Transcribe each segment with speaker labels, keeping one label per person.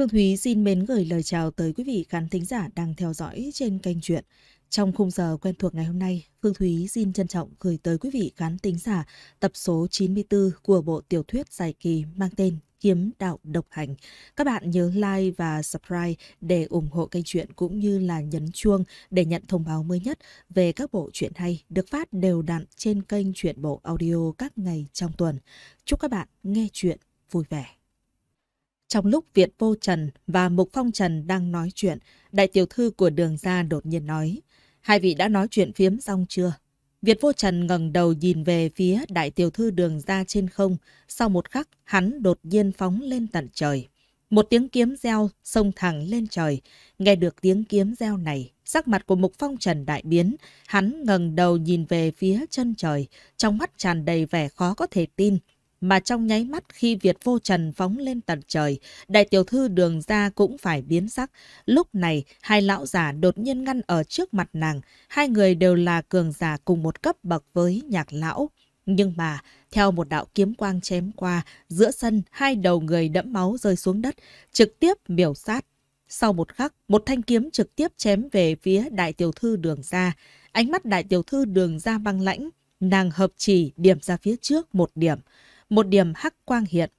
Speaker 1: Phương Thúy xin mến gửi lời chào tới quý vị khán thính giả đang theo dõi trên kênh truyện. Trong khung giờ quen thuộc ngày hôm nay, Phương Thúy xin trân trọng gửi tới quý vị khán thính giả tập số 94 của bộ tiểu thuyết dài kỳ mang tên Kiếm Đạo Độc Hành. Các bạn nhớ like và subscribe để ủng hộ kênh truyện cũng như là nhấn chuông để nhận thông báo mới nhất về các bộ truyện hay được phát đều đặn trên kênh truyện bộ audio các ngày trong tuần. Chúc các bạn nghe truyện vui vẻ. Trong lúc Việt Vô Trần và Mục Phong Trần đang nói chuyện, đại tiểu thư của đường gia đột nhiên nói. Hai vị đã nói chuyện phiếm xong chưa? Việt Vô Trần ngẩng đầu nhìn về phía đại tiểu thư đường gia trên không. Sau một khắc, hắn đột nhiên phóng lên tận trời. Một tiếng kiếm reo xông thẳng lên trời. Nghe được tiếng kiếm reo này, sắc mặt của Mục Phong Trần đại biến. Hắn ngẩng đầu nhìn về phía chân trời, trong mắt tràn đầy vẻ khó có thể tin mà trong nháy mắt khi Việt vô trần phóng lên tận trời, đại tiểu thư đường ra cũng phải biến sắc. Lúc này, hai lão giả đột nhiên ngăn ở trước mặt nàng, hai người đều là cường giả cùng một cấp bậc với nhạc lão. Nhưng mà, theo một đạo kiếm quang chém qua, giữa sân hai đầu người đẫm máu rơi xuống đất, trực tiếp miểu sát. Sau một khắc, một thanh kiếm trực tiếp chém về phía đại tiểu thư đường ra. Ánh mắt đại tiểu thư đường ra băng lãnh, nàng hợp chỉ điểm ra phía trước một điểm một điểm hắc quang hiện.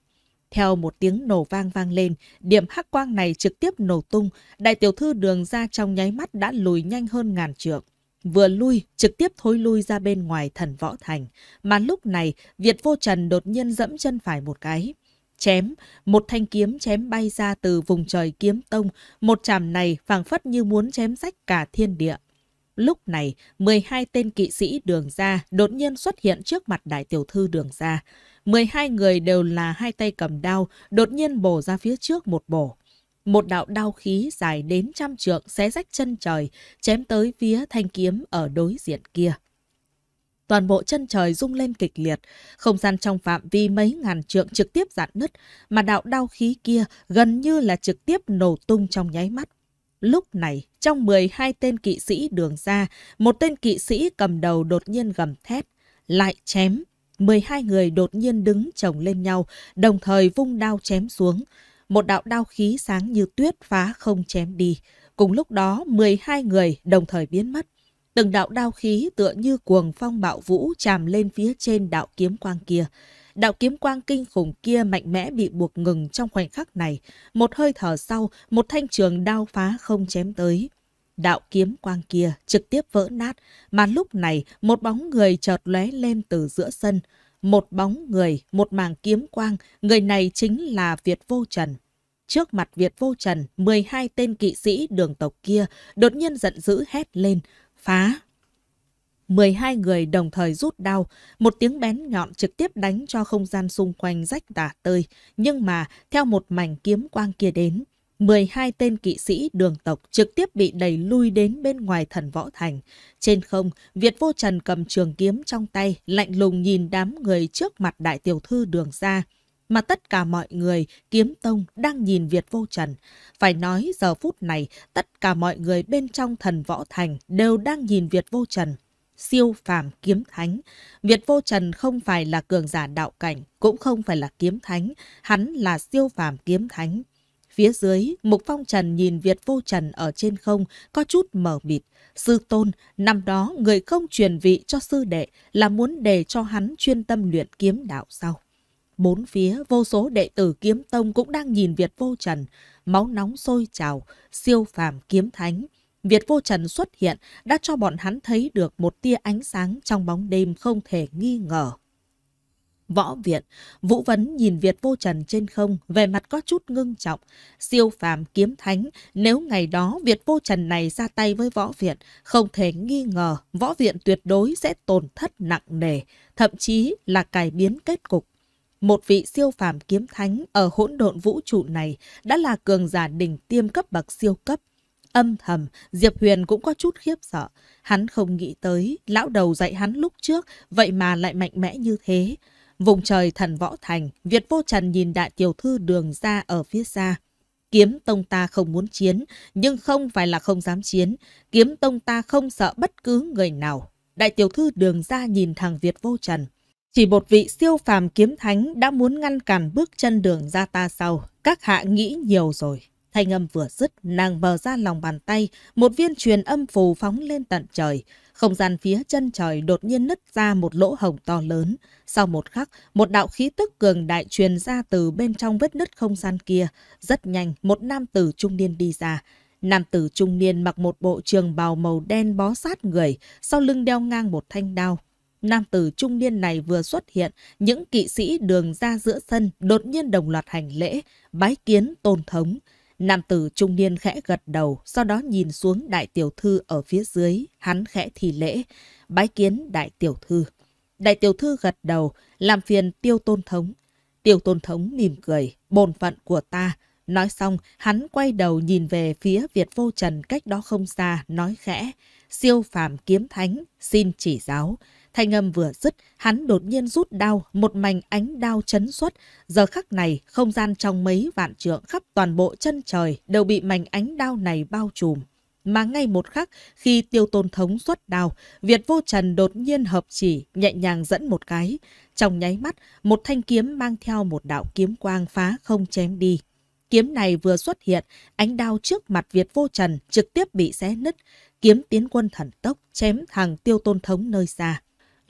Speaker 1: Theo một tiếng nổ vang vang lên, điểm hắc quang này trực tiếp nổ tung, đại tiểu thư đường ra trong nháy mắt đã lùi nhanh hơn ngàn trượng. Vừa lui, trực tiếp thối lui ra bên ngoài thần võ thành. Mà lúc này, Việt vô trần đột nhiên dẫm chân phải một cái. Chém, một thanh kiếm chém bay ra từ vùng trời kiếm tông, một chàm này phảng phất như muốn chém rách cả thiên địa. Lúc này, 12 tên kỵ sĩ đường ra đột nhiên xuất hiện trước mặt đại tiểu thư đường ra. 12 người đều là hai tay cầm đao, đột nhiên bổ ra phía trước một bổ. Một đạo đao khí dài đến trăm trượng xé rách chân trời, chém tới phía thanh kiếm ở đối diện kia. Toàn bộ chân trời rung lên kịch liệt, không gian trong phạm vi mấy ngàn trượng trực tiếp dạn nứt, mà đạo đao khí kia gần như là trực tiếp nổ tung trong nháy mắt. Lúc này, trong 12 tên kỵ sĩ đường ra, một tên kỵ sĩ cầm đầu đột nhiên gầm thét, lại chém. 12 người đột nhiên đứng chồng lên nhau, đồng thời vung đao chém xuống. Một đạo đao khí sáng như tuyết phá không chém đi. Cùng lúc đó, 12 người đồng thời biến mất. Từng đạo đao khí tựa như cuồng phong bạo vũ chàm lên phía trên đạo kiếm quang kia. Đạo kiếm quang kinh khủng kia mạnh mẽ bị buộc ngừng trong khoảnh khắc này. Một hơi thở sau, một thanh trường đao phá không chém tới. Đạo kiếm quang kia trực tiếp vỡ nát, mà lúc này một bóng người chợt lóe lên từ giữa sân. Một bóng người, một màng kiếm quang, người này chính là Việt Vô Trần. Trước mặt Việt Vô Trần, 12 tên kỵ sĩ đường tộc kia đột nhiên giận dữ hét lên, phá, 12 người đồng thời rút đao, một tiếng bén nhọn trực tiếp đánh cho không gian xung quanh rách tả tơi, nhưng mà theo một mảnh kiếm quang kia đến, 12 tên kỵ sĩ đường tộc trực tiếp bị đẩy lui đến bên ngoài thần võ thành. Trên không, Việt Vô Trần cầm trường kiếm trong tay, lạnh lùng nhìn đám người trước mặt đại tiểu thư đường ra. Mà tất cả mọi người, kiếm tông, đang nhìn Việt Vô Trần. Phải nói giờ phút này, tất cả mọi người bên trong thần võ thành đều đang nhìn Việt Vô Trần siêu phàm kiếm thánh. Việt Vô Trần không phải là cường giả đạo cảnh, cũng không phải là kiếm thánh, hắn là siêu phàm kiếm thánh. Phía dưới, Mục Phong Trần nhìn Việt Vô Trần ở trên không, có chút mờ mịt. Sư Tôn, năm đó người không truyền vị cho sư đệ là muốn để cho hắn chuyên tâm luyện kiếm đạo sau. Bốn phía, vô số đệ tử kiếm tông cũng đang nhìn Việt Vô Trần, máu nóng sôi trào, siêu phàm kiếm thánh. Việt Vô Trần xuất hiện đã cho bọn hắn thấy được một tia ánh sáng trong bóng đêm không thể nghi ngờ. Võ viện, Vũ Vấn nhìn Việt Vô Trần trên không, về mặt có chút ngưng trọng. Siêu phàm kiếm thánh, nếu ngày đó Việt Vô Trần này ra tay với Võ viện, không thể nghi ngờ Võ viện tuyệt đối sẽ tổn thất nặng nề, thậm chí là cải biến kết cục. Một vị siêu phàm kiếm thánh ở hỗn độn vũ trụ này đã là cường giả đỉnh tiêm cấp bậc siêu cấp. Âm thầm, Diệp Huyền cũng có chút khiếp sợ. Hắn không nghĩ tới, lão đầu dạy hắn lúc trước, vậy mà lại mạnh mẽ như thế. Vùng trời thần võ thành, Việt vô trần nhìn đại tiểu thư đường ra ở phía xa. Kiếm tông ta không muốn chiến, nhưng không phải là không dám chiến. Kiếm tông ta không sợ bất cứ người nào. Đại tiểu thư đường ra nhìn thằng Việt vô trần. Chỉ một vị siêu phàm kiếm thánh đã muốn ngăn cản bước chân đường ra ta sau. Các hạ nghĩ nhiều rồi. Thanh âm vừa dứt, nàng bờ ra lòng bàn tay, một viên truyền âm phù phóng lên tận trời. Không gian phía chân trời đột nhiên nứt ra một lỗ hồng to lớn. Sau một khắc, một đạo khí tức cường đại truyền ra từ bên trong vết nứt không gian kia. Rất nhanh, một nam tử trung niên đi ra. Nam tử trung niên mặc một bộ trường bào màu đen bó sát người, sau lưng đeo ngang một thanh đao. Nam tử trung niên này vừa xuất hiện, những kỵ sĩ đường ra giữa sân đột nhiên đồng loạt hành lễ, bái kiến tôn thống. Nam tử trung niên khẽ gật đầu, sau đó nhìn xuống đại tiểu thư ở phía dưới, hắn khẽ thì lễ, bái kiến đại tiểu thư. Đại tiểu thư gật đầu, làm phiền tiêu tôn thống. Tiêu tôn thống mỉm cười, bổn phận của ta. Nói xong, hắn quay đầu nhìn về phía Việt vô trần cách đó không xa, nói khẽ, siêu phàm kiếm thánh, xin chỉ giáo. Thanh âm vừa dứt, hắn đột nhiên rút đao, một mảnh ánh đao chấn xuất. Giờ khắc này, không gian trong mấy vạn trượng khắp toàn bộ chân trời đều bị mảnh ánh đao này bao trùm. Mà ngay một khắc, khi tiêu tôn thống xuất đao, Việt vô trần đột nhiên hợp chỉ, nhẹ nhàng dẫn một cái. Trong nháy mắt, một thanh kiếm mang theo một đạo kiếm quang phá không chém đi. Kiếm này vừa xuất hiện, ánh đao trước mặt Việt vô trần trực tiếp bị xé nứt. Kiếm tiến quân thần tốc, chém thằng tiêu tôn thống nơi xa.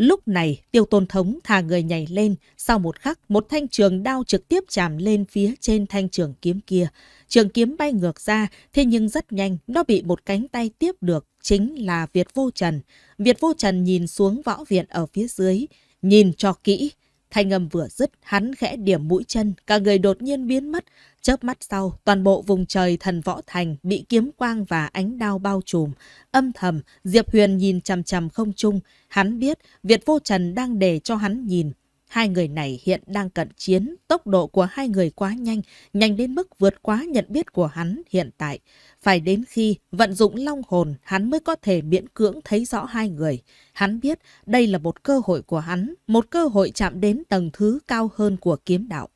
Speaker 1: Lúc này, tiêu tôn thống thà người nhảy lên, sau một khắc, một thanh trường đao trực tiếp chạm lên phía trên thanh trường kiếm kia. Trường kiếm bay ngược ra, thế nhưng rất nhanh, nó bị một cánh tay tiếp được, chính là Việt Vô Trần. Việt Vô Trần nhìn xuống võ viện ở phía dưới, nhìn cho kỹ. Thanh âm vừa dứt, hắn khẽ điểm mũi chân, cả người đột nhiên biến mất, Chớp mắt sau, toàn bộ vùng trời thần võ thành bị kiếm quang và ánh đao bao trùm. Âm thầm, Diệp Huyền nhìn chằm chằm không chung Hắn biết Việt Vô Trần đang để cho hắn nhìn. Hai người này hiện đang cận chiến, tốc độ của hai người quá nhanh, nhanh đến mức vượt quá nhận biết của hắn hiện tại. Phải đến khi vận dụng long hồn, hắn mới có thể miễn cưỡng thấy rõ hai người. Hắn biết đây là một cơ hội của hắn, một cơ hội chạm đến tầng thứ cao hơn của kiếm đạo.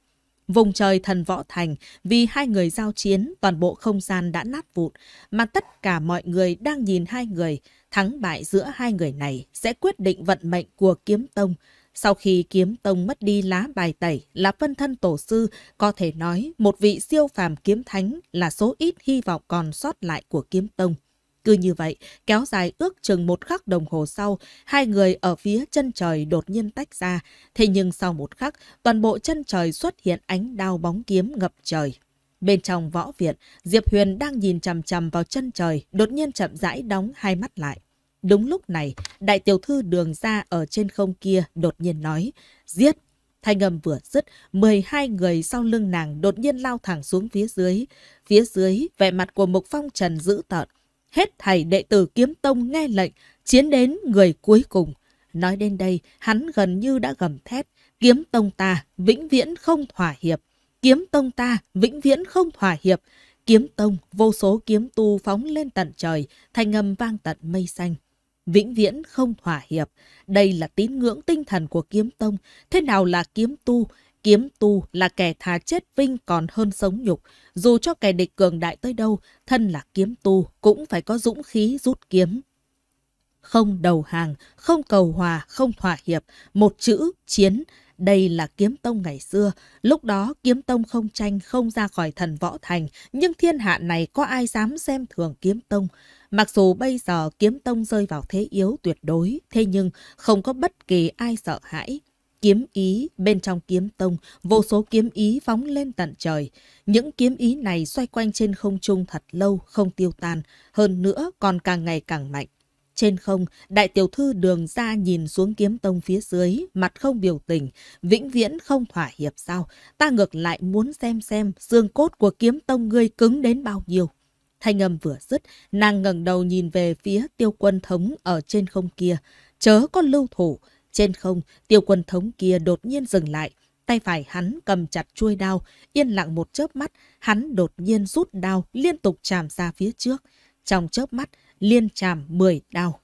Speaker 1: Vùng trời thần võ thành, vì hai người giao chiến, toàn bộ không gian đã nát vụn, mà tất cả mọi người đang nhìn hai người. Thắng bại giữa hai người này sẽ quyết định vận mệnh của kiếm tông. Sau khi kiếm tông mất đi lá bài tẩy là phân thân tổ sư, có thể nói một vị siêu phàm kiếm thánh là số ít hy vọng còn sót lại của kiếm tông. Cứ như vậy, kéo dài ước chừng một khắc đồng hồ sau, hai người ở phía chân trời đột nhiên tách ra. Thế nhưng sau một khắc, toàn bộ chân trời xuất hiện ánh đao bóng kiếm ngập trời. Bên trong võ viện, Diệp Huyền đang nhìn chằm chằm vào chân trời, đột nhiên chậm rãi đóng hai mắt lại. Đúng lúc này, đại tiểu thư đường ra ở trên không kia đột nhiên nói, giết. Thanh âm vừa dứt, 12 người sau lưng nàng đột nhiên lao thẳng xuống phía dưới. Phía dưới, vẻ mặt của Mục Phong Trần dữ tợn, hết thầy đệ tử kiếm tông nghe lệnh, chiến đến người cuối cùng. Nói đến đây, hắn gần như đã gầm thét, kiếm tông ta vĩnh viễn không thỏa hiệp, kiếm tông ta vĩnh viễn không thỏa hiệp. Kiếm tông, vô số kiếm tu phóng lên tận trời, thành âm vang tận mây xanh. Vĩnh viễn không thỏa hiệp, đây là tín ngưỡng tinh thần của kiếm tông, thế nào là kiếm tu, Kiếm tu là kẻ thà chết vinh còn hơn sống nhục. Dù cho kẻ địch cường đại tới đâu, thân là kiếm tu cũng phải có dũng khí rút kiếm. Không đầu hàng, không cầu hòa, không thỏa hiệp, một chữ chiến. Đây là kiếm tông ngày xưa, lúc đó kiếm tông không tranh, không ra khỏi thần võ thành, nhưng thiên hạ này có ai dám xem thường kiếm tông. Mặc dù bây giờ kiếm tông rơi vào thế yếu tuyệt đối, thế nhưng không có bất kỳ ai sợ hãi kiếm ý bên trong kiếm tông, vô số kiếm ý phóng lên tận trời. Những kiếm ý này xoay quanh trên không trung thật lâu, không tiêu tan, hơn nữa còn càng ngày càng mạnh. Trên không, đại tiểu thư đường ra nhìn xuống kiếm tông phía dưới, mặt không biểu tình, vĩnh viễn không thỏa hiệp sao. Ta ngược lại muốn xem xem xương cốt của kiếm tông ngươi cứng đến bao nhiêu. Thanh âm vừa dứt, nàng ngẩng đầu nhìn về phía tiêu quân thống ở trên không kia. Chớ có lưu thủ, trên không, tiêu quân thống kia đột nhiên dừng lại. Tay phải hắn cầm chặt chuôi đao, yên lặng một chớp mắt, hắn đột nhiên rút đao liên tục chạm ra phía trước. Trong chớp mắt, liên chạm 10 đao.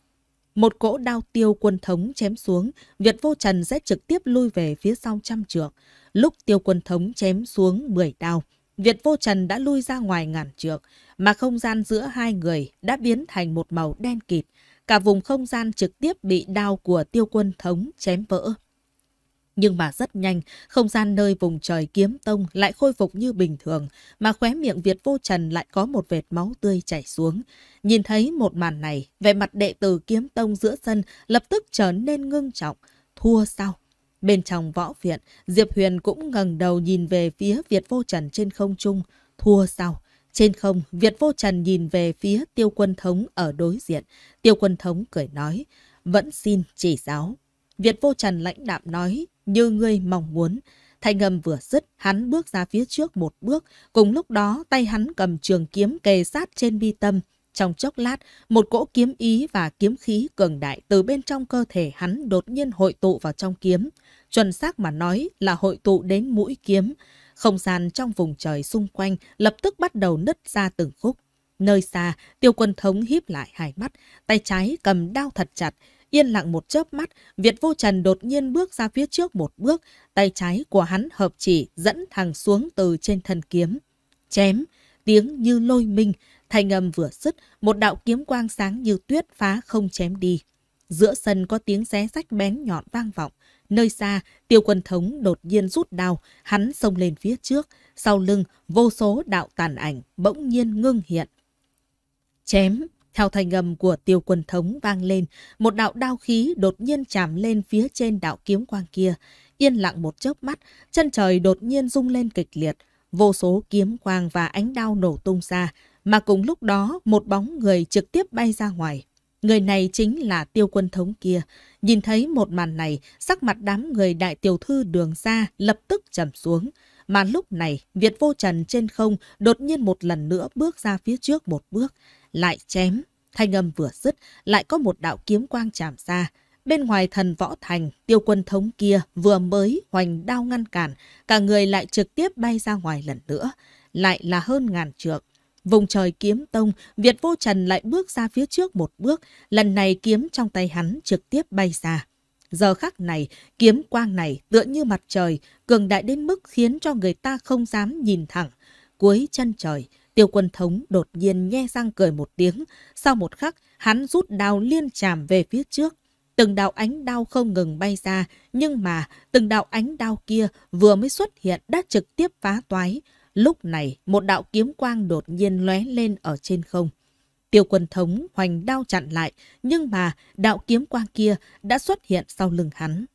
Speaker 1: Một cỗ đao tiêu quân thống chém xuống, Việt Vô Trần sẽ trực tiếp lui về phía sau trăm trượng. Lúc tiêu quân thống chém xuống 10 đao, Việt Vô Trần đã lui ra ngoài ngàn trượng, mà không gian giữa hai người đã biến thành một màu đen kịt cả vùng không gian trực tiếp bị đao của tiêu quân thống chém vỡ. Nhưng mà rất nhanh, không gian nơi vùng trời kiếm tông lại khôi phục như bình thường, mà khóe miệng Việt vô trần lại có một vệt máu tươi chảy xuống. Nhìn thấy một màn này, vẻ mặt đệ tử kiếm tông giữa sân lập tức trở nên ngưng trọng. Thua sao? Bên trong võ viện, Diệp Huyền cũng ngẩng đầu nhìn về phía Việt vô trần trên không trung. Thua sao? Trên không, Việt vô trần nhìn về phía tiêu quân thống ở đối diện. Tiêu quân thống cười nói, vẫn xin chỉ giáo. Việt vô trần lãnh đạm nói, như ngươi mong muốn. Thanh âm vừa dứt, hắn bước ra phía trước một bước. Cùng lúc đó, tay hắn cầm trường kiếm kề sát trên bi tâm. Trong chốc lát, một cỗ kiếm ý và kiếm khí cường đại từ bên trong cơ thể hắn đột nhiên hội tụ vào trong kiếm. Chuẩn xác mà nói là hội tụ đến mũi kiếm. Không gian trong vùng trời xung quanh lập tức bắt đầu nứt ra từng khúc. Nơi xa, tiêu quân thống híp lại hai mắt, tay trái cầm đao thật chặt. Yên lặng một chớp mắt, Việt vô trần đột nhiên bước ra phía trước một bước, tay trái của hắn hợp chỉ dẫn thẳng xuống từ trên thân kiếm. Chém, tiếng như lôi minh, thanh âm vừa dứt, một đạo kiếm quang sáng như tuyết phá không chém đi. Giữa sân có tiếng xé rách bén nhọn vang vọng, Nơi xa, tiêu quân thống đột nhiên rút đao, hắn xông lên phía trước, sau lưng vô số đạo tàn ảnh bỗng nhiên ngưng hiện. Chém, theo thanh âm của tiêu quân thống vang lên, một đạo đao khí đột nhiên chạm lên phía trên đạo kiếm quang kia. Yên lặng một chớp mắt, chân trời đột nhiên rung lên kịch liệt. Vô số kiếm quang và ánh đao nổ tung ra, mà cùng lúc đó một bóng người trực tiếp bay ra ngoài. Người này chính là tiêu quân thống kia. Nhìn thấy một màn này, sắc mặt đám người đại tiểu thư đường ra lập tức trầm xuống. Mà lúc này, Việt vô trần trên không đột nhiên một lần nữa bước ra phía trước một bước, lại chém. Thanh âm vừa dứt, lại có một đạo kiếm quang chạm ra. Bên ngoài thần võ thành, tiêu quân thống kia vừa mới hoành đao ngăn cản, cả người lại trực tiếp bay ra ngoài lần nữa. Lại là hơn ngàn trượng, Vùng trời kiếm tông, Việt Vô Trần lại bước ra phía trước một bước, lần này kiếm trong tay hắn trực tiếp bay ra. Giờ khắc này, kiếm quang này tựa như mặt trời, cường đại đến mức khiến cho người ta không dám nhìn thẳng. Cuối chân trời, tiêu quân thống đột nhiên nghe răng cười một tiếng. Sau một khắc, hắn rút đao liên chạm về phía trước. Từng đạo ánh đao không ngừng bay ra, nhưng mà từng đạo ánh đao kia vừa mới xuất hiện đã trực tiếp phá toái. Lúc này, một đạo kiếm quang đột nhiên lóe lên ở trên không. Tiêu quân thống hoành đao chặn lại, nhưng mà đạo kiếm quang kia đã xuất hiện sau lưng hắn.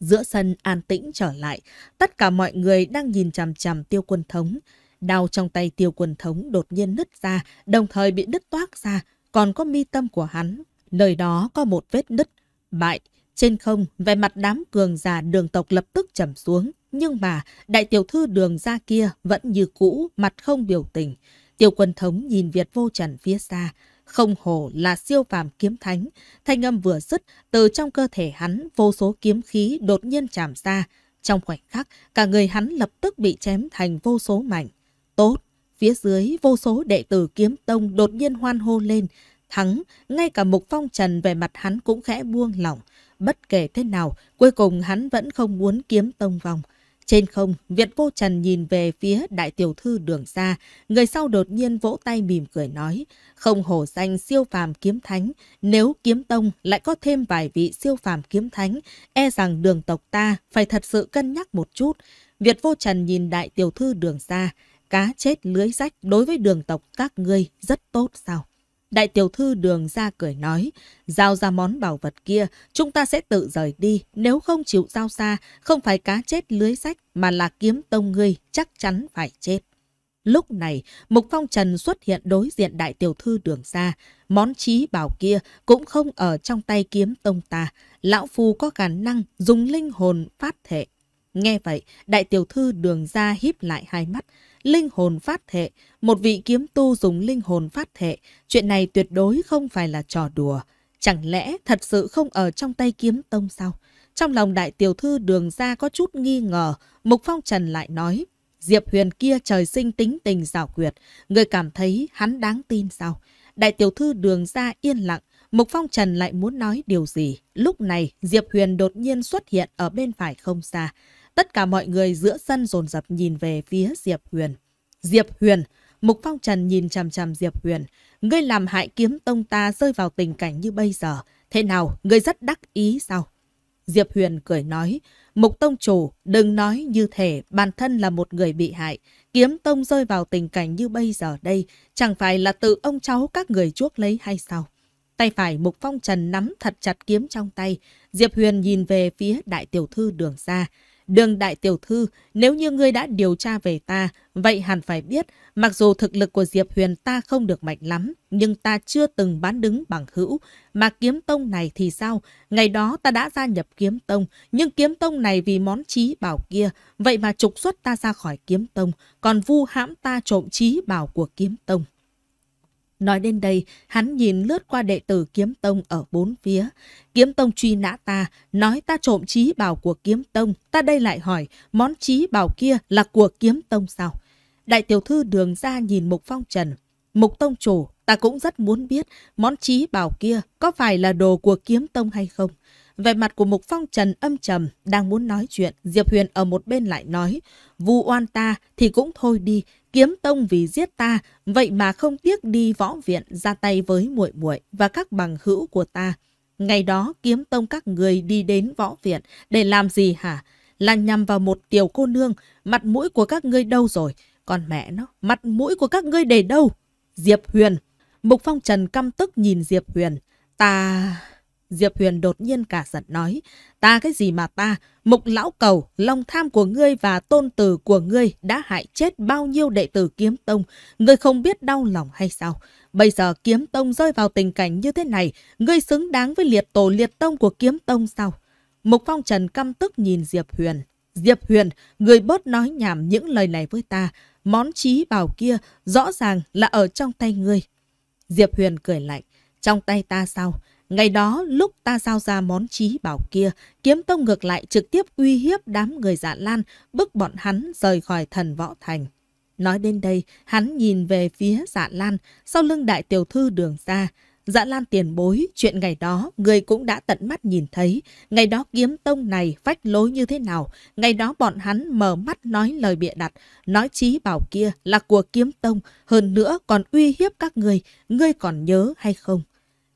Speaker 1: Giữa sân an tĩnh trở lại, tất cả mọi người đang nhìn chằm chằm tiêu quân thống. Đao trong tay tiêu quân thống đột nhiên nứt ra, đồng thời bị đứt toác ra, còn có mi tâm của hắn. Nơi đó có một vết nứt, bại. Trên không, về mặt đám cường già đường tộc lập tức trầm xuống. Nhưng mà đại tiểu thư đường ra kia vẫn như cũ, mặt không biểu tình. tiểu quân thống nhìn Việt vô trần phía xa, không hổ là siêu phàm kiếm thánh. Thanh âm vừa dứt, từ trong cơ thể hắn vô số kiếm khí đột nhiên chạm ra. Trong khoảnh khắc, cả người hắn lập tức bị chém thành vô số mảnh. Tốt! Phía dưới, vô số đệ tử kiếm tông đột nhiên hoan hô lên. Thắng, ngay cả mục phong trần về mặt hắn cũng khẽ buông lỏng. Bất kể thế nào, cuối cùng hắn vẫn không muốn kiếm tông vòng. Trên không, Việt vô trần nhìn về phía đại tiểu thư đường xa, người sau đột nhiên vỗ tay mỉm cười nói, không hổ danh siêu phàm kiếm thánh, nếu kiếm tông lại có thêm vài vị siêu phàm kiếm thánh, e rằng đường tộc ta phải thật sự cân nhắc một chút. Việt vô trần nhìn đại tiểu thư đường xa, cá chết lưới rách đối với đường tộc các ngươi rất tốt sao? Đại tiểu thư đường ra cười nói, giao ra món bảo vật kia, chúng ta sẽ tự rời đi, nếu không chịu giao ra, không phải cá chết lưới sách mà là kiếm tông ngươi, chắc chắn phải chết. Lúc này, Mục Phong Trần xuất hiện đối diện đại tiểu thư đường ra, món trí bảo kia cũng không ở trong tay kiếm tông ta, lão phu có khả năng dùng linh hồn phát thể. Nghe vậy, đại tiểu thư đường ra híp lại hai mắt, linh hồn phát thệ. Một vị kiếm tu dùng linh hồn phát thệ, chuyện này tuyệt đối không phải là trò đùa. Chẳng lẽ thật sự không ở trong tay kiếm tông sao? Trong lòng đại tiểu thư đường ra có chút nghi ngờ, Mục Phong Trần lại nói. Diệp Huyền kia trời sinh tính tình giảo quyệt, người cảm thấy hắn đáng tin sao? Đại tiểu thư đường ra yên lặng, Mục Phong Trần lại muốn nói điều gì. Lúc này, Diệp Huyền đột nhiên xuất hiện ở bên phải không xa. Tất cả mọi người giữa sân dồn dập nhìn về phía Diệp Huyền. Diệp Huyền, Mục Phong Trần nhìn chằm chằm Diệp Huyền. Ngươi làm hại kiếm tông ta rơi vào tình cảnh như bây giờ. Thế nào, ngươi rất đắc ý sao? Diệp Huyền cười nói, Mục Tông Chủ, đừng nói như thể bản thân là một người bị hại. Kiếm Tông rơi vào tình cảnh như bây giờ đây, chẳng phải là tự ông cháu các người chuốc lấy hay sao? Tay phải Mục Phong Trần nắm thật chặt kiếm trong tay, Diệp Huyền nhìn về phía đại tiểu thư đường xa. Đường đại tiểu thư, nếu như ngươi đã điều tra về ta, vậy hẳn phải biết, mặc dù thực lực của Diệp Huyền ta không được mạnh lắm, nhưng ta chưa từng bán đứng bằng hữu. Mà kiếm tông này thì sao? Ngày đó ta đã gia nhập kiếm tông, nhưng kiếm tông này vì món trí bảo kia, vậy mà trục xuất ta ra khỏi kiếm tông, còn vu hãm ta trộm trí bảo của kiếm tông. Nói đến đây, hắn nhìn lướt qua đệ tử kiếm tông ở bốn phía. Kiếm tông truy nã ta, nói ta trộm trí bảo của kiếm tông. Ta đây lại hỏi, món trí bảo kia là của kiếm tông sao? Đại tiểu thư đường ra nhìn Mục Phong Trần. Mục tông chủ, ta cũng rất muốn biết món trí bảo kia có phải là đồ của kiếm tông hay không? Về mặt của Mục Phong Trần âm trầm, đang muốn nói chuyện, Diệp Huyền ở một bên lại nói, vu oan ta thì cũng thôi đi, Kiếm Tông vì giết ta, vậy mà không tiếc đi võ viện ra tay với muội muội và các bằng hữu của ta. Ngày đó Kiếm Tông các người đi đến võ viện để làm gì hả? Là nhằm vào một tiểu cô nương, mặt mũi của các ngươi đâu rồi? Còn mẹ nó, mặt mũi của các ngươi để đâu? Diệp Huyền. Mục Phong Trần căm tức nhìn Diệp Huyền. Ta... Diệp Huyền đột nhiên cả giận nói, ta cái gì mà ta, mục lão cầu, lòng tham của ngươi và tôn tử của ngươi đã hại chết bao nhiêu đệ tử kiếm tông, ngươi không biết đau lòng hay sao? Bây giờ kiếm tông rơi vào tình cảnh như thế này, ngươi xứng đáng với liệt tổ liệt tông của kiếm tông sao? Mục Phong Trần căm tức nhìn Diệp Huyền. Diệp Huyền, người bớt nói nhảm những lời này với ta, món trí bảo kia rõ ràng là ở trong tay ngươi. Diệp Huyền cười lạnh, trong tay ta sao? Ngày đó, lúc ta giao ra món trí bảo kia, kiếm tông ngược lại trực tiếp uy hiếp đám người dạ lan, bức bọn hắn rời khỏi thần võ thành. Nói đến đây, hắn nhìn về phía dạ lan, sau lưng đại tiểu thư đường ra. Dạ lan tiền bối, chuyện ngày đó, người cũng đã tận mắt nhìn thấy. Ngày đó kiếm tông này vách lối như thế nào? Ngày đó bọn hắn mở mắt nói lời bịa đặt, nói trí bảo kia là của kiếm tông, hơn nữa còn uy hiếp các người, ngươi còn nhớ hay không?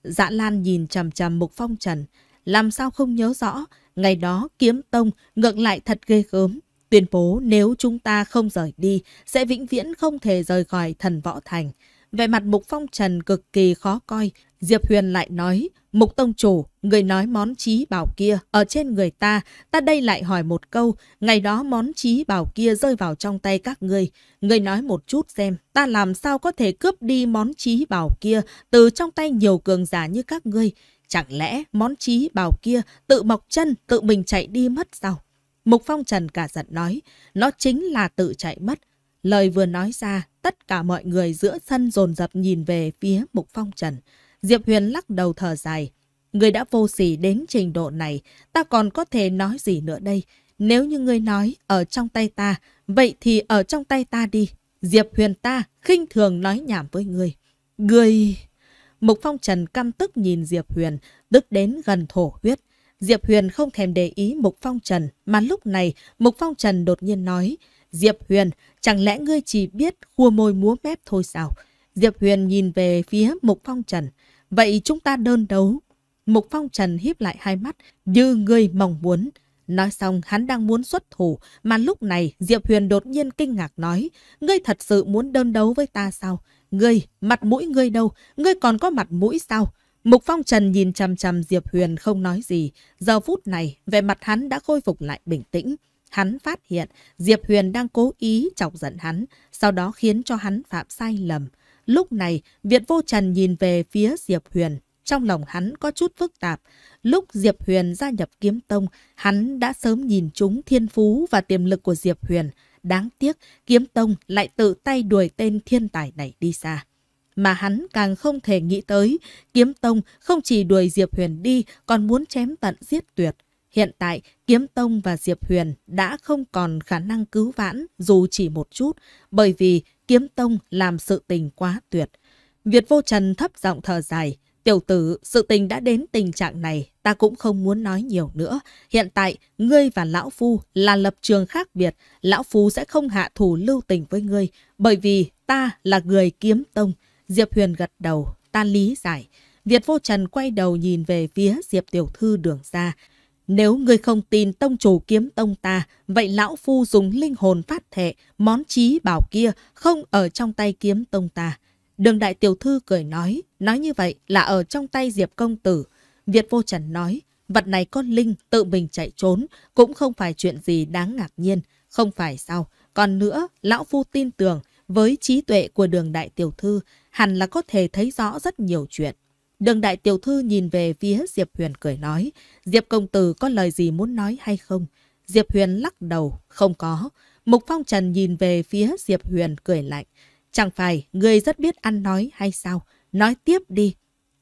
Speaker 1: Dạ Lan nhìn chầm chầm Mục Phong Trần, làm sao không nhớ rõ, ngày đó kiếm tông ngược lại thật ghê gớm, tuyên bố nếu chúng ta không rời đi, sẽ vĩnh viễn không thể rời khỏi thần võ thành. Về mặt mục phong trần cực kỳ khó coi, Diệp Huyền lại nói, Mục Tông Chủ, người nói món trí bảo kia ở trên người ta, ta đây lại hỏi một câu, ngày đó món trí bảo kia rơi vào trong tay các ngươi. Người nói một chút xem, ta làm sao có thể cướp đi món trí bảo kia từ trong tay nhiều cường giả như các ngươi. Chẳng lẽ món trí bảo kia tự mọc chân, tự mình chạy đi mất sao? Mục Phong Trần cả giận nói, nó chính là tự chạy mất, Lời vừa nói ra, tất cả mọi người giữa sân dồn dập nhìn về phía Mục Phong Trần. Diệp Huyền lắc đầu thở dài. Người đã vô sỉ đến trình độ này, ta còn có thể nói gì nữa đây? Nếu như ngươi nói ở trong tay ta, vậy thì ở trong tay ta đi. Diệp Huyền ta khinh thường nói nhảm với ngươi. Ngươi... Mục Phong Trần căm tức nhìn Diệp Huyền, tức đến gần thổ huyết. Diệp Huyền không thèm để ý Mục Phong Trần, mà lúc này Mục Phong Trần đột nhiên nói, Diệp Huyền, Chẳng lẽ ngươi chỉ biết khua môi múa mép thôi sao? Diệp Huyền nhìn về phía Mục Phong Trần. Vậy chúng ta đơn đấu. Mục Phong Trần híp lại hai mắt như ngươi mong muốn. Nói xong hắn đang muốn xuất thủ, mà lúc này Diệp Huyền đột nhiên kinh ngạc nói, ngươi thật sự muốn đơn đấu với ta sao? Ngươi, mặt mũi ngươi đâu? Ngươi còn có mặt mũi sao? Mục Phong Trần nhìn chằm chằm Diệp Huyền không nói gì, giờ phút này vẻ mặt hắn đã khôi phục lại bình tĩnh. Hắn phát hiện Diệp Huyền đang cố ý chọc giận hắn, sau đó khiến cho hắn phạm sai lầm. Lúc này, Việt Vô Trần nhìn về phía Diệp Huyền. Trong lòng hắn có chút phức tạp. Lúc Diệp Huyền gia nhập kiếm tông, hắn đã sớm nhìn trúng thiên phú và tiềm lực của Diệp Huyền. Đáng tiếc, kiếm tông lại tự tay đuổi tên thiên tài này đi xa. Mà hắn càng không thể nghĩ tới, kiếm tông không chỉ đuổi Diệp Huyền đi, còn muốn chém tận giết tuyệt. Hiện tại, Kiếm Tông và Diệp Huyền đã không còn khả năng cứu vãn dù chỉ một chút, bởi vì Kiếm Tông làm sự tình quá tuyệt. Việt Vô Trần thấp giọng thở dài, Tiểu tử, sự tình đã đến tình trạng này, ta cũng không muốn nói nhiều nữa. Hiện tại, ngươi và Lão Phu là lập trường khác biệt. Lão Phu sẽ không hạ thủ lưu tình với ngươi, bởi vì ta là người kiếm tông. Diệp Huyền gật đầu, ta lý giải. Việt Vô Trần quay đầu nhìn về phía Diệp Tiểu Thư đường ra. Nếu ngươi không tin tông chủ kiếm tông ta, vậy lão phu dùng linh hồn phát thệ, món trí bảo kia không ở trong tay kiếm tông ta. Đường đại tiểu thư cười nói, nói như vậy là ở trong tay Diệp công tử. Việt vô trần nói, vật này con linh tự mình chạy trốn, cũng không phải chuyện gì đáng ngạc nhiên, không phải sao. Còn nữa, lão phu tin tưởng, với trí tuệ của đường đại tiểu thư, hẳn là có thể thấy rõ rất nhiều chuyện. Đường đại tiểu thư nhìn về phía Diệp Huyền cười nói, Diệp công tử có lời gì muốn nói hay không? Diệp Huyền lắc đầu, không có. Mục Phong Trần nhìn về phía Diệp Huyền cười lạnh. Chẳng phải, người rất biết ăn nói hay sao? Nói tiếp đi.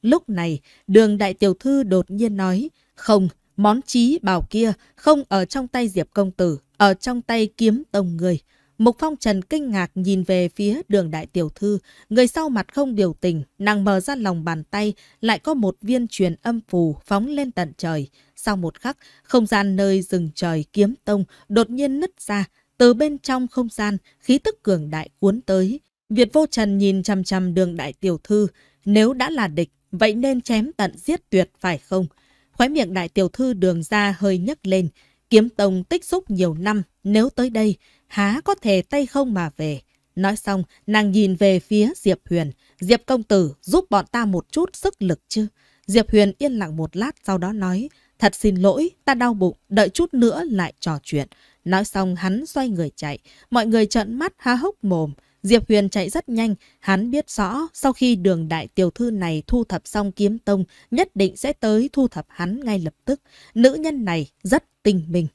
Speaker 1: Lúc này, đường đại tiểu thư đột nhiên nói, không, món trí bảo kia không ở trong tay Diệp công tử, ở trong tay kiếm tông người. Mục Phong Trần kinh ngạc nhìn về phía đường đại tiểu thư, người sau mặt không biểu tình, nàng mở ra lòng bàn tay, lại có một viên truyền âm phù phóng lên tận trời. Sau một khắc, không gian nơi rừng trời kiếm tông đột nhiên nứt ra, từ bên trong không gian, khí tức cường đại cuốn tới. Việt vô trần nhìn chằm chằm đường đại tiểu thư, nếu đã là địch, vậy nên chém tận giết tuyệt phải không? Khóe miệng đại tiểu thư đường ra hơi nhấc lên, kiếm tông tích xúc nhiều năm, nếu tới đây, há có thể tay không mà về. Nói xong, nàng nhìn về phía Diệp Huyền. Diệp công tử giúp bọn ta một chút sức lực chứ? Diệp Huyền yên lặng một lát sau đó nói, thật xin lỗi, ta đau bụng, đợi chút nữa lại trò chuyện. Nói xong hắn xoay người chạy, mọi người trợn mắt há hốc mồm. Diệp Huyền chạy rất nhanh, hắn biết rõ sau khi đường đại tiểu thư này thu thập xong kiếm tông, nhất định sẽ tới thu thập hắn ngay lập tức. Nữ nhân này rất tình mình.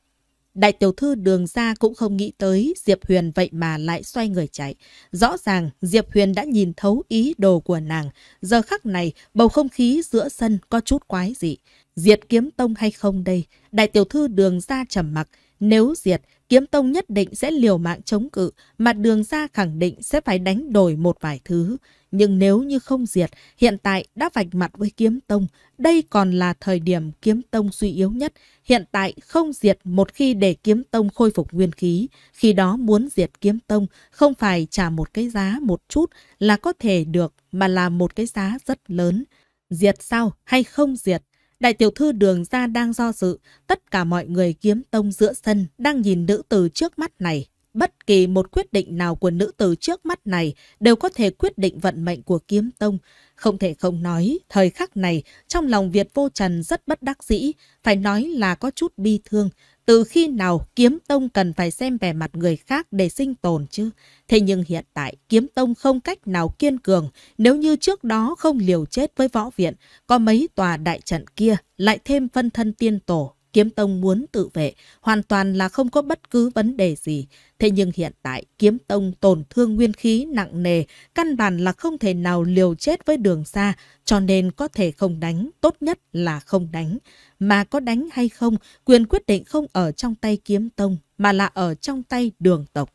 Speaker 1: Đại tiểu thư đường ra cũng không nghĩ tới Diệp Huyền vậy mà lại xoay người chạy. Rõ ràng Diệp Huyền đã nhìn thấu ý đồ của nàng. Giờ khắc này bầu không khí giữa sân có chút quái dị. Diệt kiếm tông hay không đây? Đại tiểu thư đường ra trầm mặc. Nếu diệt Kiếm Tông nhất định sẽ liều mạng chống cự, mà đường ra khẳng định sẽ phải đánh đổi một vài thứ. Nhưng nếu như không diệt, hiện tại đã vạch mặt với Kiếm Tông, đây còn là thời điểm Kiếm Tông suy yếu nhất. Hiện tại không diệt một khi để Kiếm Tông khôi phục nguyên khí, khi đó muốn diệt Kiếm Tông không phải trả một cái giá một chút là có thể được mà là một cái giá rất lớn. Diệt sao hay không diệt Đại tiểu thư đường ra đang do dự, tất cả mọi người kiếm tông giữa sân đang nhìn nữ tử trước mắt này. Bất kỳ một quyết định nào của nữ tử trước mắt này đều có thể quyết định vận mệnh của kiếm tông. Không thể không nói, thời khắc này, trong lòng Việt vô trần rất bất đắc dĩ, phải nói là có chút bi thương từ khi nào kiếm tông cần phải xem vẻ mặt người khác để sinh tồn chứ? Thế nhưng hiện tại kiếm tông không cách nào kiên cường nếu như trước đó không liều chết với võ viện, có mấy tòa đại trận kia lại thêm phân thân tiên tổ Kiếm Tông muốn tự vệ, hoàn toàn là không có bất cứ vấn đề gì. Thế nhưng hiện tại, Kiếm Tông tổn thương nguyên khí nặng nề, căn bản là không thể nào liều chết với đường xa, cho nên có thể không đánh, tốt nhất là không đánh. Mà có đánh hay không, quyền quyết định không ở trong tay Kiếm Tông, mà là ở trong tay đường tộc.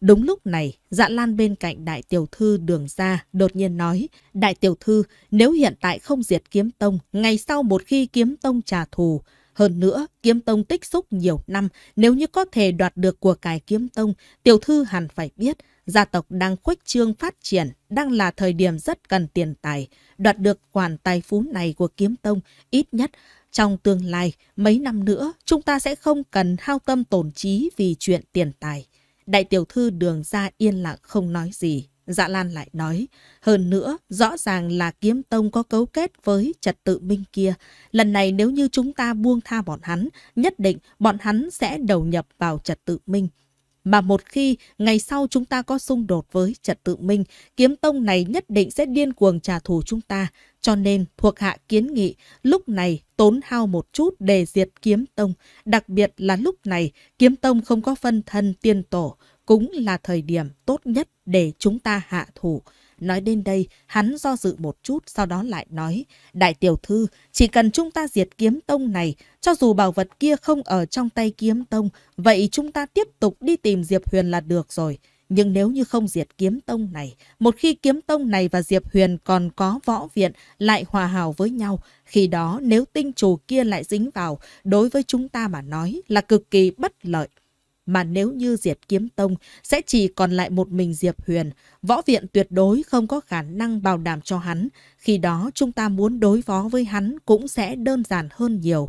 Speaker 1: Đúng lúc này, dạ lan bên cạnh đại tiểu thư đường ra đột nhiên nói, đại tiểu thư nếu hiện tại không diệt kiếm tông, ngày sau một khi kiếm tông trả thù, hơn nữa, kiếm tông tích xúc nhiều năm, nếu như có thể đoạt được của cải kiếm tông, tiểu thư hẳn phải biết, gia tộc đang khuếch trương phát triển, đang là thời điểm rất cần tiền tài. Đoạt được khoản tài phú này của kiếm tông, ít nhất trong tương lai, mấy năm nữa, chúng ta sẽ không cần hao tâm tổn trí vì chuyện tiền tài. Đại tiểu thư đường ra yên lặng không nói gì. Dạ Lan lại nói, hơn nữa, rõ ràng là kiếm tông có cấu kết với trật tự Minh kia. Lần này nếu như chúng ta buông tha bọn hắn, nhất định bọn hắn sẽ đầu nhập vào trật tự minh. Mà một khi ngày sau chúng ta có xung đột với trật tự minh, kiếm tông này nhất định sẽ điên cuồng trả thù chúng ta. Cho nên thuộc hạ kiến nghị lúc này tốn hao một chút để diệt kiếm tông. Đặc biệt là lúc này kiếm tông không có phân thân tiên tổ cũng là thời điểm tốt nhất để chúng ta hạ thủ. Nói đến đây, hắn do dự một chút, sau đó lại nói, Đại tiểu thư, chỉ cần chúng ta diệt kiếm tông này, cho dù bảo vật kia không ở trong tay kiếm tông, vậy chúng ta tiếp tục đi tìm Diệp Huyền là được rồi. Nhưng nếu như không diệt kiếm tông này, một khi kiếm tông này và Diệp Huyền còn có võ viện lại hòa hào với nhau, khi đó nếu tinh chủ kia lại dính vào, đối với chúng ta mà nói là cực kỳ bất lợi mà nếu như diệt kiếm tông sẽ chỉ còn lại một mình Diệp Huyền, võ viện tuyệt đối không có khả năng bảo đảm cho hắn, khi đó chúng ta muốn đối phó với hắn cũng sẽ đơn giản hơn nhiều.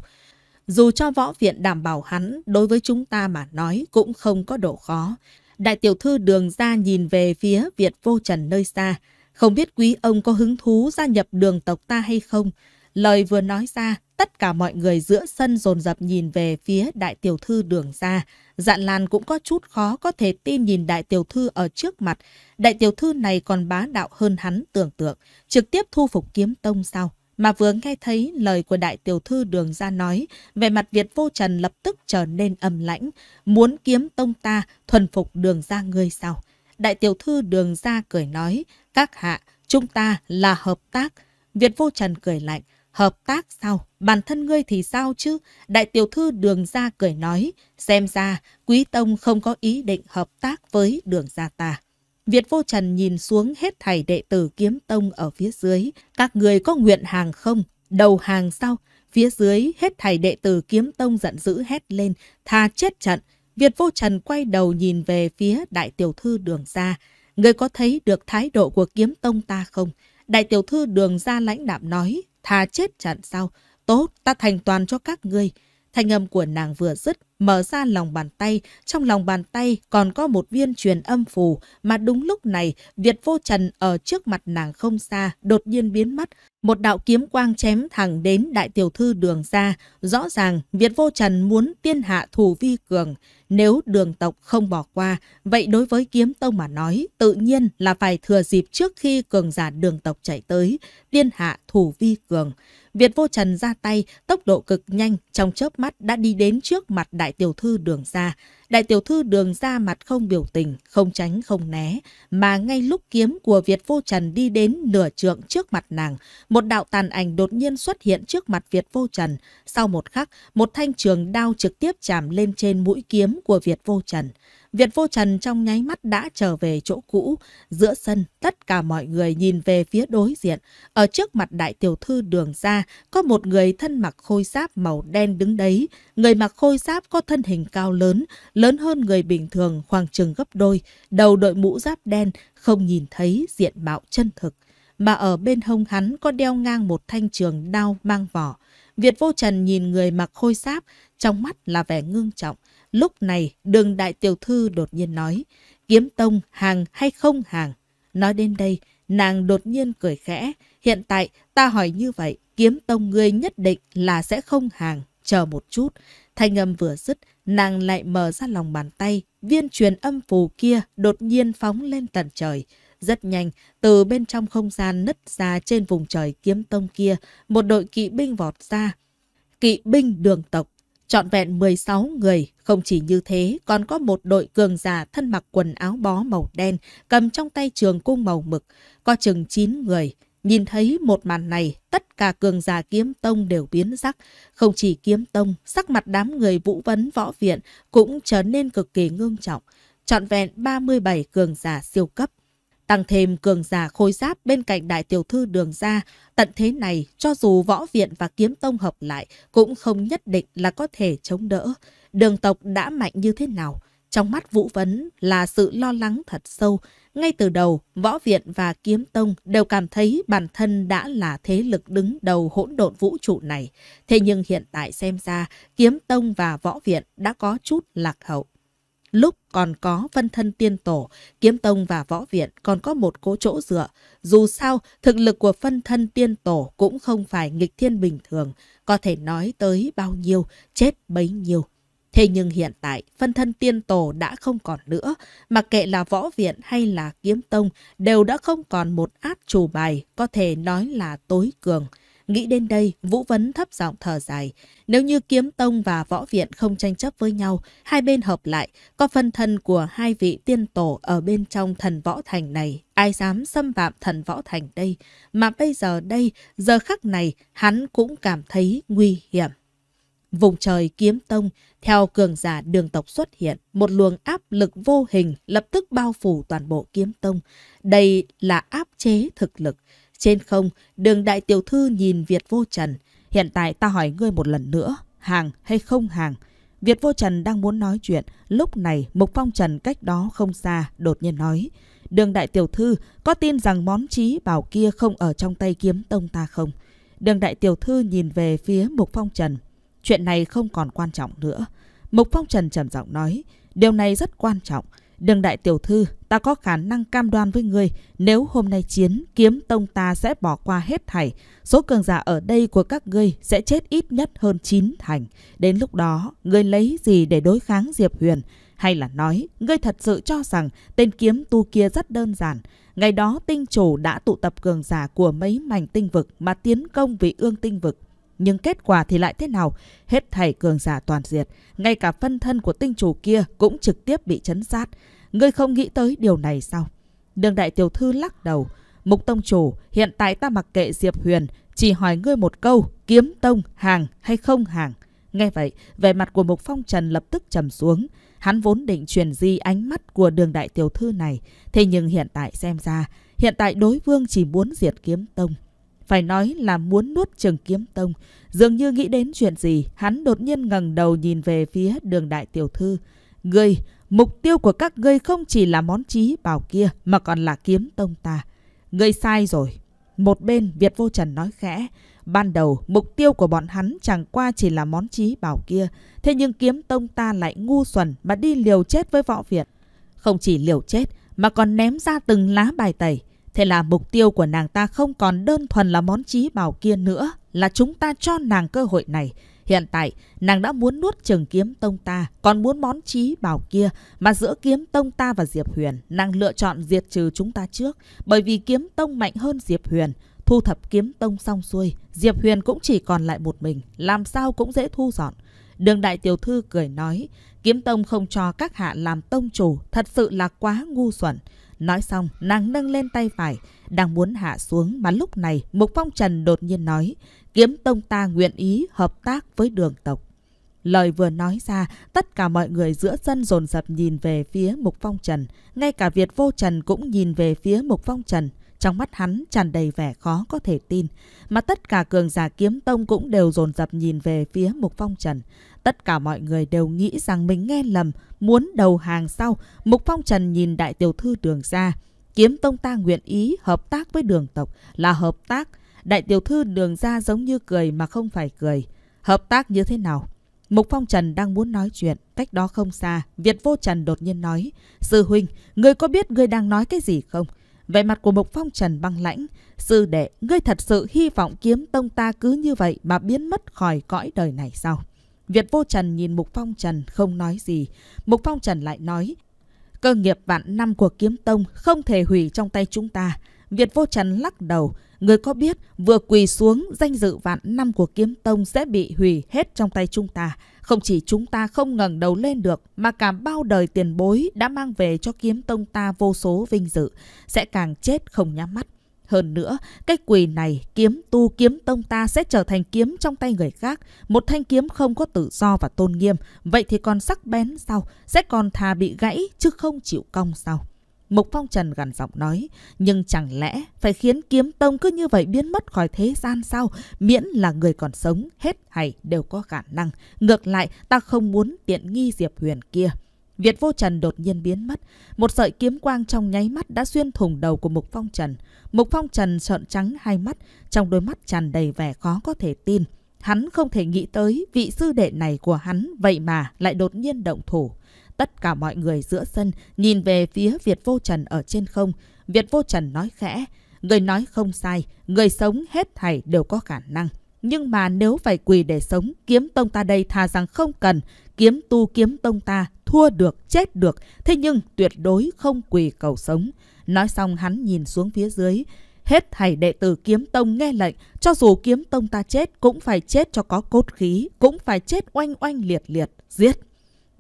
Speaker 1: Dù cho võ viện đảm bảo hắn, đối với chúng ta mà nói cũng không có độ khó. Đại tiểu thư đường ra nhìn về phía Việt vô trần nơi xa, không biết quý ông có hứng thú gia nhập đường tộc ta hay không? Lời vừa nói ra, tất cả mọi người giữa sân dồn dập nhìn về phía đại tiểu thư đường ra. Dạn Lan cũng có chút khó có thể tin nhìn đại tiểu thư ở trước mặt. Đại tiểu thư này còn bá đạo hơn hắn tưởng tượng, trực tiếp thu phục kiếm tông sao Mà vừa nghe thấy lời của đại tiểu thư đường ra nói, về mặt Việt vô trần lập tức trở nên âm lãnh, muốn kiếm tông ta thuần phục đường ra ngươi sao. Đại tiểu thư đường ra cười nói, các hạ, chúng ta là hợp tác. Việt vô trần cười lạnh, Hợp tác sao? Bản thân ngươi thì sao chứ? Đại tiểu thư đường ra cười nói. Xem ra, quý tông không có ý định hợp tác với đường gia ta. Việt vô trần nhìn xuống hết thầy đệ tử kiếm tông ở phía dưới. Các người có nguyện hàng không? Đầu hàng sao? Phía dưới hết thầy đệ tử kiếm tông giận dữ hét lên. Tha chết trận. Việt vô trần quay đầu nhìn về phía đại tiểu thư đường ra. Người có thấy được thái độ của kiếm tông ta không? Đại tiểu thư đường ra lãnh đạm nói, thà chết chặn sau, tốt ta thành toàn cho các ngươi. Thanh âm của nàng vừa dứt, mở ra lòng bàn tay, trong lòng bàn tay còn có một viên truyền âm phù, mà đúng lúc này, Việt Vô Trần ở trước mặt nàng không xa, đột nhiên biến mất. Một đạo kiếm quang chém thẳng đến đại tiểu thư đường ra, rõ ràng Việt Vô Trần muốn tiên hạ thủ vi cường. Nếu đường tộc không bỏ qua, vậy đối với kiếm tông mà nói, tự nhiên là phải thừa dịp trước khi cường giả đường tộc chạy tới, tiên hạ thủ vi cường. Việt Vô Trần ra tay, tốc độ cực nhanh, trong chớp mắt đã đi đến trước mặt đại đại tiểu thư đường ra. Đại tiểu thư đường ra mặt không biểu tình, không tránh không né, mà ngay lúc kiếm của Việt Vô Trần đi đến nửa trượng trước mặt nàng, một đạo tàn ảnh đột nhiên xuất hiện trước mặt Việt Vô Trần. Sau một khắc, một thanh trường đao trực tiếp chạm lên trên mũi kiếm của Việt Vô Trần. Việt vô trần trong nháy mắt đã trở về chỗ cũ. Giữa sân, tất cả mọi người nhìn về phía đối diện. Ở trước mặt đại tiểu thư đường ra, có một người thân mặc khôi giáp màu đen đứng đấy. Người mặc khôi giáp có thân hình cao lớn, lớn hơn người bình thường khoảng chừng gấp đôi. Đầu đội mũ giáp đen, không nhìn thấy diện mạo chân thực. Mà ở bên hông hắn có đeo ngang một thanh trường đao mang vỏ. Việt vô trần nhìn người mặc khôi giáp, trong mắt là vẻ ngưng trọng. Lúc này, đường đại tiểu thư đột nhiên nói, kiếm tông hàng hay không hàng? Nói đến đây, nàng đột nhiên cười khẽ. Hiện tại, ta hỏi như vậy, kiếm tông ngươi nhất định là sẽ không hàng. Chờ một chút. Thanh âm vừa dứt, nàng lại mở ra lòng bàn tay. Viên truyền âm phù kia đột nhiên phóng lên tận trời. Rất nhanh, từ bên trong không gian nứt ra trên vùng trời kiếm tông kia, một đội kỵ binh vọt ra. Kỵ binh đường tộc Chọn vẹn 16 người, không chỉ như thế, còn có một đội cường giả thân mặc quần áo bó màu đen, cầm trong tay trường cung màu mực, có chừng 9 người. Nhìn thấy một màn này, tất cả cường giả kiếm tông đều biến sắc. Không chỉ kiếm tông, sắc mặt đám người vũ vấn võ viện cũng trở nên cực kỳ ngương trọng. Chọn vẹn 37 cường giả siêu cấp Tăng thêm cường giả khôi giáp bên cạnh đại tiểu thư đường ra, tận thế này cho dù võ viện và kiếm tông hợp lại cũng không nhất định là có thể chống đỡ. Đường tộc đã mạnh như thế nào? Trong mắt Vũ Vấn là sự lo lắng thật sâu. Ngay từ đầu, võ viện và kiếm tông đều cảm thấy bản thân đã là thế lực đứng đầu hỗn độn vũ trụ này. Thế nhưng hiện tại xem ra, kiếm tông và võ viện đã có chút lạc hậu lúc còn có vân thân tiên tổ, kiếm tông và võ viện còn có một cố chỗ dựa. Dù sao, thực lực của phân thân tiên tổ cũng không phải nghịch thiên bình thường, có thể nói tới bao nhiêu, chết bấy nhiêu. Thế nhưng hiện tại, phân thân tiên tổ đã không còn nữa, mặc kệ là võ viện hay là kiếm tông, đều đã không còn một át chủ bài, có thể nói là tối cường. Nghĩ đến đây, Vũ Vấn thấp giọng thở dài. Nếu như Kiếm Tông và Võ Viện không tranh chấp với nhau, hai bên hợp lại, có phân thân của hai vị tiên tổ ở bên trong thần Võ Thành này. Ai dám xâm phạm thần Võ Thành đây? Mà bây giờ đây, giờ khắc này, hắn cũng cảm thấy nguy hiểm. Vùng trời kiếm tông, theo cường giả đường tộc xuất hiện, một luồng áp lực vô hình lập tức bao phủ toàn bộ kiếm tông. Đây là áp chế thực lực. Trên không, đường đại tiểu thư nhìn Việt vô trần. Hiện tại ta hỏi ngươi một lần nữa, hàng hay không hàng? Việt vô trần đang muốn nói chuyện. Lúc này, Mục Phong Trần cách đó không xa, đột nhiên nói. Đường đại tiểu thư có tin rằng món trí bảo kia không ở trong tay kiếm tông ta không? Đường đại tiểu thư nhìn về phía Mục Phong Trần. Chuyện này không còn quan trọng nữa. Mục Phong Trần trầm giọng nói, điều này rất quan trọng. Đương đại tiểu thư, ta có khả năng cam đoan với ngươi, nếu hôm nay chiến, kiếm tông ta sẽ bỏ qua hết thảy. Số cường giả ở đây của các ngươi sẽ chết ít nhất hơn chín thành. Đến lúc đó, ngươi lấy gì để đối kháng Diệp Huyền? Hay là nói, ngươi thật sự cho rằng tên kiếm tu kia rất đơn giản. Ngày đó tinh chủ đã tụ tập cường giả của mấy mảnh tinh vực mà tiến công vị ương tinh vực. Nhưng kết quả thì lại thế nào? Hết thảy cường giả toàn diệt, ngay cả phân thân của tinh chủ kia cũng trực tiếp bị chấn sát. Ngươi không nghĩ tới điều này sao? Đường đại tiểu thư lắc đầu. Mục tông chủ, hiện tại ta mặc kệ Diệp Huyền, chỉ hỏi ngươi một câu, kiếm tông, hàng hay không hàng? Nghe vậy, vẻ mặt của Mục Phong Trần lập tức trầm xuống. Hắn vốn định truyền di ánh mắt của đường đại tiểu thư này. Thế nhưng hiện tại xem ra, hiện tại đối vương chỉ muốn diệt kiếm tông. Phải nói là muốn nuốt chừng kiếm tông. Dường như nghĩ đến chuyện gì, hắn đột nhiên ngẩng đầu nhìn về phía đường đại tiểu thư. Ngươi, Mục tiêu của các ngươi không chỉ là món trí bảo kia mà còn là kiếm tông ta. Ngươi sai rồi. Một bên Việt Vô Trần nói khẽ. Ban đầu mục tiêu của bọn hắn chẳng qua chỉ là món trí bảo kia. Thế nhưng kiếm tông ta lại ngu xuẩn mà đi liều chết với võ Việt. Không chỉ liều chết mà còn ném ra từng lá bài tẩy. Thế là mục tiêu của nàng ta không còn đơn thuần là món trí bảo kia nữa. Là chúng ta cho nàng cơ hội này. Hiện tại, nàng đã muốn nuốt trường kiếm tông ta, còn muốn món trí bảo kia. Mà giữa kiếm tông ta và Diệp Huyền, nàng lựa chọn diệt trừ chúng ta trước, bởi vì kiếm tông mạnh hơn Diệp Huyền. Thu thập kiếm tông xong xuôi, Diệp Huyền cũng chỉ còn lại một mình, làm sao cũng dễ thu dọn. Đường đại tiểu thư cười nói, kiếm tông không cho các hạ làm tông chủ, thật sự là quá ngu xuẩn. Nói xong, nàng nâng lên tay phải, đang muốn hạ xuống mà lúc này Mục Phong Trần đột nhiên nói, Kiếm Tông ta nguyện ý hợp tác với đường tộc. Lời vừa nói ra, tất cả mọi người giữa sân dồn dập nhìn về phía Mục Phong Trần. Ngay cả Việt Vô Trần cũng nhìn về phía Mục Phong Trần. Trong mắt hắn tràn đầy vẻ khó có thể tin. Mà tất cả cường giả kiếm tông cũng đều dồn dập nhìn về phía Mục Phong Trần. Tất cả mọi người đều nghĩ rằng mình nghe lầm, muốn đầu hàng sau. Mục Phong Trần nhìn đại tiểu thư đường ra. Kiếm tông ta nguyện ý hợp tác với đường tộc là hợp tác Đại tiểu thư đường ra giống như cười mà không phải cười. Hợp tác như thế nào? Mục Phong Trần đang muốn nói chuyện, cách đó không xa, Việt Vô Trần đột nhiên nói. Sư huynh, ngươi có biết ngươi đang nói cái gì không? vẻ mặt của Mục Phong Trần băng lãnh, sư đệ, ngươi thật sự hy vọng kiếm tông ta cứ như vậy mà biến mất khỏi cõi đời này sao? Việt Vô Trần nhìn Mục Phong Trần không nói gì. Mục Phong Trần lại nói, cơ nghiệp vạn năm của kiếm tông không thể hủy trong tay chúng ta. Việt Vô Trần lắc đầu, người có biết vừa quỳ xuống danh dự vạn năm của kiếm tông sẽ bị hủy hết trong tay chúng ta. Không chỉ chúng ta không ngẩng đầu lên được mà cả bao đời tiền bối đã mang về cho kiếm tông ta vô số vinh dự, sẽ càng chết không nhắm mắt. Hơn nữa, cái quỳ này kiếm tu kiếm tông ta sẽ trở thành kiếm trong tay người khác. Một thanh kiếm không có tự do và tôn nghiêm, vậy thì còn sắc bén sao? Sẽ còn thà bị gãy chứ không chịu cong sao? Mục Phong Trần gần giọng nói, nhưng chẳng lẽ phải khiến kiếm tông cứ như vậy biến mất khỏi thế gian sao? Miễn là người còn sống, hết hay đều có khả năng. Ngược lại, ta không muốn tiện nghi Diệp Huyền kia. Việt vô trần đột nhiên biến mất. Một sợi kiếm quang trong nháy mắt đã xuyên thủng đầu của Mục Phong Trần. Mục Phong Trần sợn trắng hai mắt, trong đôi mắt tràn đầy vẻ khó có thể tin. Hắn không thể nghĩ tới vị sư đệ này của hắn, vậy mà lại đột nhiên động thủ. Tất cả mọi người giữa sân nhìn về phía Việt Vô Trần ở trên không. Việt Vô Trần nói khẽ, người nói không sai, người sống hết thảy đều có khả năng. Nhưng mà nếu phải quỳ để sống, kiếm tông ta đây thà rằng không cần, kiếm tu kiếm tông ta, thua được, chết được, thế nhưng tuyệt đối không quỳ cầu sống. Nói xong hắn nhìn xuống phía dưới, hết thảy đệ tử kiếm tông nghe lệnh, cho dù kiếm tông ta chết cũng phải chết cho có cốt khí, cũng phải chết oanh oanh liệt liệt, giết.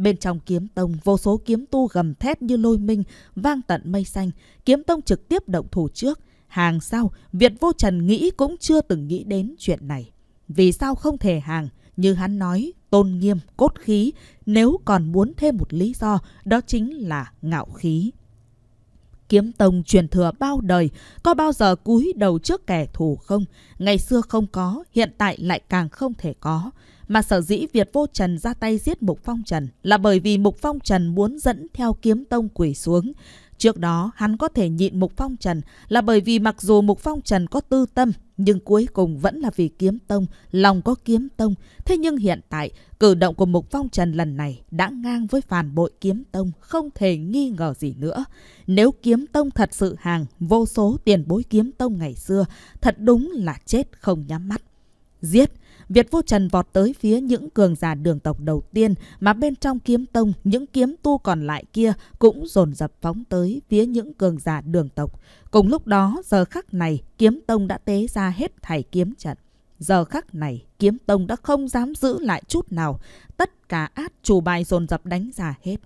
Speaker 1: Bên trong kiếm tông, vô số kiếm tu gầm thét như lôi minh, vang tận mây xanh. Kiếm tông trực tiếp động thủ trước. Hàng sau, Việt vô trần nghĩ cũng chưa từng nghĩ đến chuyện này. Vì sao không thể hàng? Như hắn nói, tôn nghiêm, cốt khí. Nếu còn muốn thêm một lý do, đó chính là ngạo khí. Kiếm tông truyền thừa bao đời, có bao giờ cúi đầu trước kẻ thù không? Ngày xưa không có, hiện tại lại càng không thể có. Mà sở dĩ Việt Vô Trần ra tay giết Mục Phong Trần là bởi vì Mục Phong Trần muốn dẫn theo kiếm tông quỷ xuống. Trước đó, hắn có thể nhịn Mục Phong Trần là bởi vì mặc dù Mục Phong Trần có tư tâm, nhưng cuối cùng vẫn là vì kiếm tông, lòng có kiếm tông. Thế nhưng hiện tại, cử động của Mục Phong Trần lần này đã ngang với phản bội kiếm tông, không thể nghi ngờ gì nữa. Nếu kiếm tông thật sự hàng, vô số tiền bối kiếm tông ngày xưa, thật đúng là chết không nhắm mắt. Giết! Việt vô trần vọt tới phía những cường giả đường tộc đầu tiên mà bên trong kiếm tông những kiếm tu còn lại kia cũng dồn dập phóng tới phía những cường giả đường tộc. Cùng lúc đó giờ khắc này kiếm tông đã tế ra hết thảy kiếm trận. Giờ khắc này kiếm tông đã không dám giữ lại chút nào. Tất cả át chủ bài dồn dập đánh ra hết.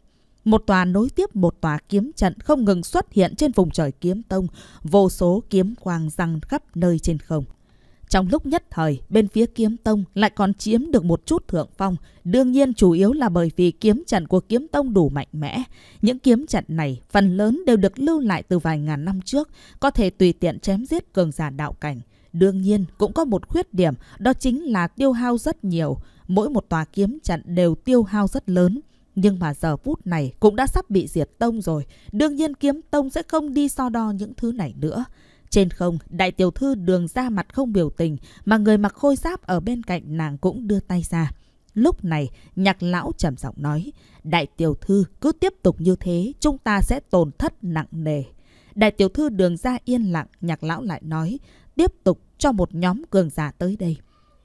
Speaker 1: Một tòa nối tiếp một tòa kiếm trận không ngừng xuất hiện trên vùng trời kiếm tông, vô số kiếm quang răng khắp nơi trên không. Trong lúc nhất thời, bên phía kiếm tông lại còn chiếm được một chút thượng phong. Đương nhiên chủ yếu là bởi vì kiếm trận của kiếm tông đủ mạnh mẽ. Những kiếm trận này phần lớn đều được lưu lại từ vài ngàn năm trước, có thể tùy tiện chém giết cường giả đạo cảnh. Đương nhiên cũng có một khuyết điểm, đó chính là tiêu hao rất nhiều. Mỗi một tòa kiếm trận đều tiêu hao rất lớn. Nhưng mà giờ phút này cũng đã sắp bị diệt tông rồi. Đương nhiên kiếm tông sẽ không đi so đo những thứ này nữa. Trên không, đại tiểu thư đường ra mặt không biểu tình, mà người mặc khôi giáp ở bên cạnh nàng cũng đưa tay ra. Lúc này, nhạc lão trầm giọng nói, đại tiểu thư cứ tiếp tục như thế, chúng ta sẽ tổn thất nặng nề. Đại tiểu thư đường ra yên lặng, nhạc lão lại nói, tiếp tục cho một nhóm cường giả tới đây.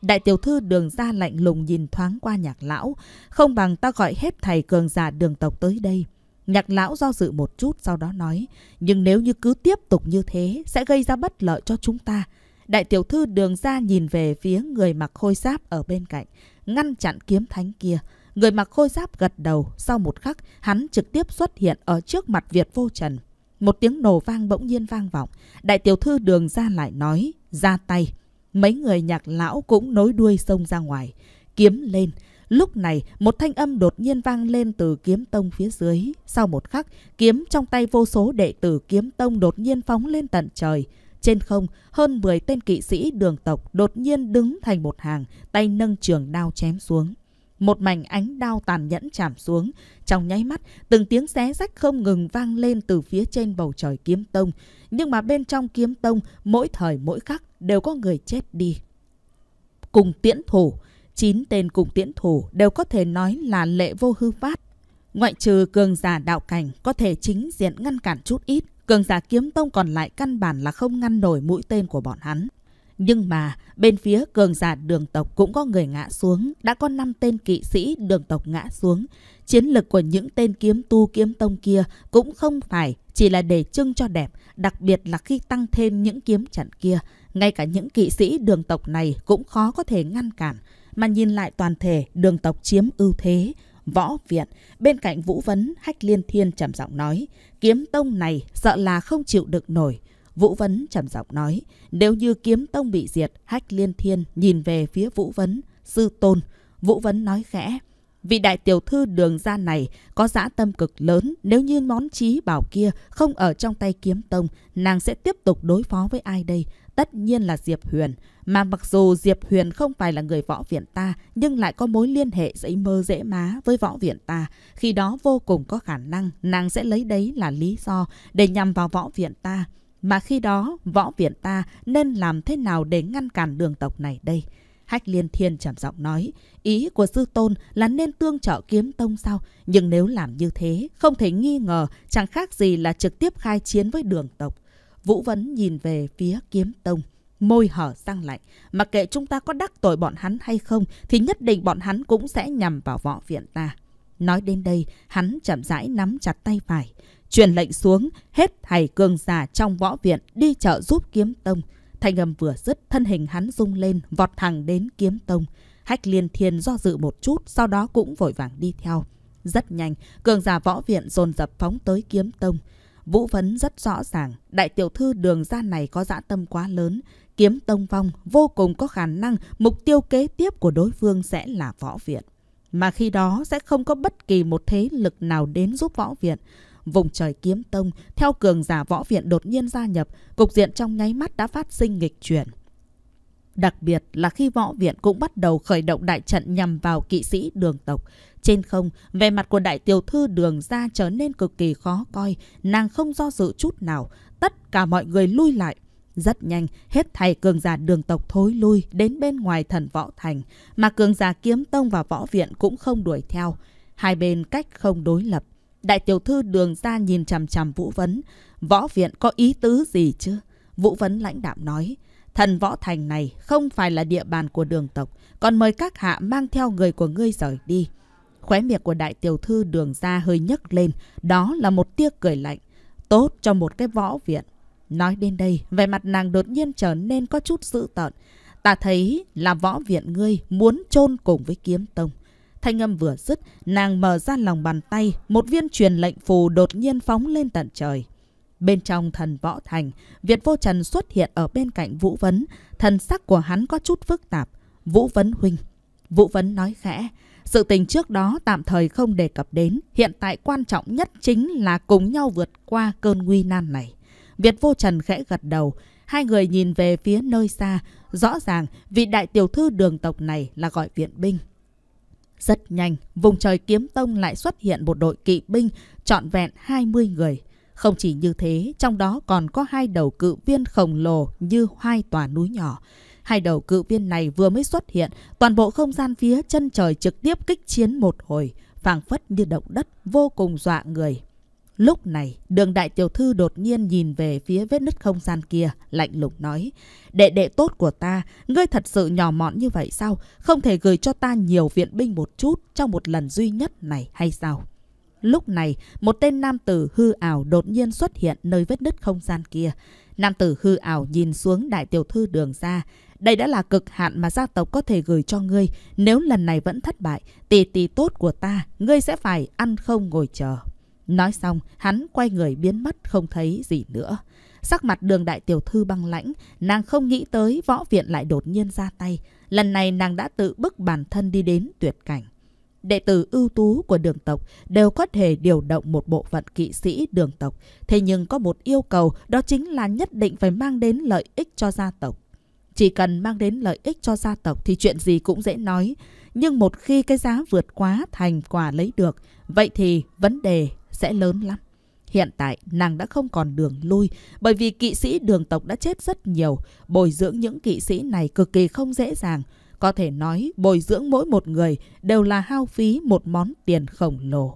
Speaker 1: Đại tiểu thư đường ra lạnh lùng nhìn thoáng qua nhạc lão, không bằng ta gọi hết thầy cường giả đường tộc tới đây. Nhạc lão do dự một chút sau đó nói, nhưng nếu như cứ tiếp tục như thế sẽ gây ra bất lợi cho chúng ta. Đại tiểu thư đường ra nhìn về phía người mặc khôi giáp ở bên cạnh, ngăn chặn kiếm thánh kia. Người mặc khôi giáp gật đầu, sau một khắc, hắn trực tiếp xuất hiện ở trước mặt Việt vô trần. Một tiếng nổ vang bỗng nhiên vang vọng, đại tiểu thư đường ra lại nói, ra tay. Mấy người nhạc lão cũng nối đuôi xông ra ngoài, kiếm lên, Lúc này, một thanh âm đột nhiên vang lên từ kiếm tông phía dưới. Sau một khắc, kiếm trong tay vô số đệ tử kiếm tông đột nhiên phóng lên tận trời. Trên không, hơn 10 tên kỵ sĩ đường tộc đột nhiên đứng thành một hàng, tay nâng trường đao chém xuống. Một mảnh ánh đao tàn nhẫn chạm xuống. Trong nháy mắt, từng tiếng xé rách không ngừng vang lên từ phía trên bầu trời kiếm tông. Nhưng mà bên trong kiếm tông, mỗi thời mỗi khắc đều có người chết đi. Cùng tiễn thủ, Chín tên cùng tiễn thủ đều có thể nói là lệ vô hư phát. Ngoại trừ cường giả đạo cảnh có thể chính diện ngăn cản chút ít, cường giả kiếm tông còn lại căn bản là không ngăn nổi mũi tên của bọn hắn. Nhưng mà, bên phía cường giả đường tộc cũng có người ngã xuống, đã có 5 tên kỵ sĩ đường tộc ngã xuống. Chiến lực của những tên kiếm tu kiếm tông kia cũng không phải chỉ là để trưng cho đẹp, đặc biệt là khi tăng thêm những kiếm trận kia. Ngay cả những kỵ sĩ đường tộc này cũng khó có thể ngăn cản mà nhìn lại toàn thể đường tộc chiếm ưu thế. Võ viện, bên cạnh Vũ Vấn, Hách Liên Thiên trầm giọng nói, kiếm tông này sợ là không chịu được nổi. Vũ Vấn trầm giọng nói, nếu như kiếm tông bị diệt, Hách Liên Thiên nhìn về phía Vũ Vấn, sư tôn. Vũ Vấn nói khẽ, Vị đại tiểu thư đường ra này có dã tâm cực lớn, nếu như món trí bảo kia không ở trong tay kiếm tông, nàng sẽ tiếp tục đối phó với ai đây? Tất nhiên là Diệp Huyền. Mà mặc dù Diệp Huyền không phải là người võ viện ta, nhưng lại có mối liên hệ dãy mơ dễ má với võ viện ta. Khi đó vô cùng có khả năng nàng sẽ lấy đấy là lý do để nhằm vào võ viện ta. Mà khi đó, võ viện ta nên làm thế nào để ngăn cản đường tộc này đây? Hách Liên Thiên trầm giọng nói, ý của sư tôn là nên tương trợ kiếm tông sao? Nhưng nếu làm như thế, không thể nghi ngờ, chẳng khác gì là trực tiếp khai chiến với đường tộc. Vũ Vấn nhìn về phía kiếm tông, môi hở sang lạnh. Mặc kệ chúng ta có đắc tội bọn hắn hay không, thì nhất định bọn hắn cũng sẽ nhằm vào võ viện ta. Nói đến đây, hắn chậm rãi nắm chặt tay phải. Truyền lệnh xuống, hết thầy cường giả trong võ viện đi chợ giúp kiếm tông. Thanh âm vừa dứt, thân hình hắn rung lên, vọt thẳng đến kiếm tông. Hách liên thiên do dự một chút, sau đó cũng vội vàng đi theo. Rất nhanh, cường giả võ viện dồn dập phóng tới kiếm tông. Vũ vấn rất rõ ràng, đại tiểu thư đường ra này có dã tâm quá lớn. Kiếm tông vong vô cùng có khả năng mục tiêu kế tiếp của đối phương sẽ là võ viện. Mà khi đó sẽ không có bất kỳ một thế lực nào đến giúp võ viện vùng trời kiếm tông, theo cường giả võ viện đột nhiên gia nhập, cục diện trong nháy mắt đã phát sinh nghịch chuyển. Đặc biệt là khi võ viện cũng bắt đầu khởi động đại trận nhằm vào kỵ sĩ đường tộc. Trên không, về mặt của đại tiểu thư đường ra trở nên cực kỳ khó coi, nàng không do dự chút nào, tất cả mọi người lui lại. Rất nhanh, hết thầy cường giả đường tộc thối lui đến bên ngoài thần võ thành, mà cường giả kiếm tông và võ viện cũng không đuổi theo. Hai bên cách không đối lập, Đại tiểu thư đường ra nhìn chằm chằm Vũ Vấn. Võ viện có ý tứ gì chứ? Vũ Vấn lãnh đạm nói. Thần võ thành này không phải là địa bàn của đường tộc. Còn mời các hạ mang theo người của ngươi rời đi. Khóe miệng của đại tiểu thư đường ra hơi nhấc lên. Đó là một tia cười lạnh. Tốt cho một cái võ viện. Nói đến đây, vẻ mặt nàng đột nhiên trở nên có chút dữ tợn. Ta thấy là võ viện ngươi muốn chôn cùng với kiếm tông. Thanh âm vừa dứt, nàng mở ra lòng bàn tay, một viên truyền lệnh phù đột nhiên phóng lên tận trời. Bên trong thần võ thành, Việt Vô Trần xuất hiện ở bên cạnh Vũ Vấn, thần sắc của hắn có chút phức tạp. Vũ Vấn huynh. Vũ Vấn nói khẽ, sự tình trước đó tạm thời không đề cập đến, hiện tại quan trọng nhất chính là cùng nhau vượt qua cơn nguy nan này. Việt Vô Trần khẽ gật đầu, hai người nhìn về phía nơi xa, rõ ràng vị đại tiểu thư đường tộc này là gọi viện binh. Rất nhanh, vùng trời kiếm tông lại xuất hiện một đội kỵ binh trọn vẹn 20 người. Không chỉ như thế, trong đó còn có hai đầu cự viên khổng lồ như hai tòa núi nhỏ. Hai đầu cự viên này vừa mới xuất hiện, toàn bộ không gian phía chân trời trực tiếp kích chiến một hồi, phảng phất như động đất, vô cùng dọa người. Lúc này, đường đại tiểu thư đột nhiên nhìn về phía vết nứt không gian kia, lạnh lùng nói. Đệ đệ tốt của ta, ngươi thật sự nhỏ mọn như vậy sao? Không thể gửi cho ta nhiều viện binh một chút trong một lần duy nhất này hay sao? Lúc này, một tên nam tử hư ảo đột nhiên xuất hiện nơi vết nứt không gian kia. Nam tử hư ảo nhìn xuống đại tiểu thư đường ra. Đây đã là cực hạn mà gia tộc có thể gửi cho ngươi. Nếu lần này vẫn thất bại, tỷ tỷ tốt của ta, ngươi sẽ phải ăn không ngồi chờ. Nói xong, hắn quay người biến mất không thấy gì nữa. Sắc mặt đường đại tiểu thư băng lãnh, nàng không nghĩ tới võ viện lại đột nhiên ra tay. Lần này nàng đã tự bức bản thân đi đến tuyệt cảnh. Đệ tử ưu tú của đường tộc đều có thể điều động một bộ phận kỵ sĩ đường tộc. Thế nhưng có một yêu cầu đó chính là nhất định phải mang đến lợi ích cho gia tộc. Chỉ cần mang đến lợi ích cho gia tộc thì chuyện gì cũng dễ nói. Nhưng một khi cái giá vượt quá thành quả lấy được, vậy thì vấn đề sẽ lớn lắm. Hiện tại, nàng đã không còn đường lui, bởi vì kỵ sĩ đường tộc đã chết rất nhiều. Bồi dưỡng những kỵ sĩ này cực kỳ không dễ dàng. Có thể nói, bồi dưỡng mỗi một người đều là hao phí một món tiền khổng lồ.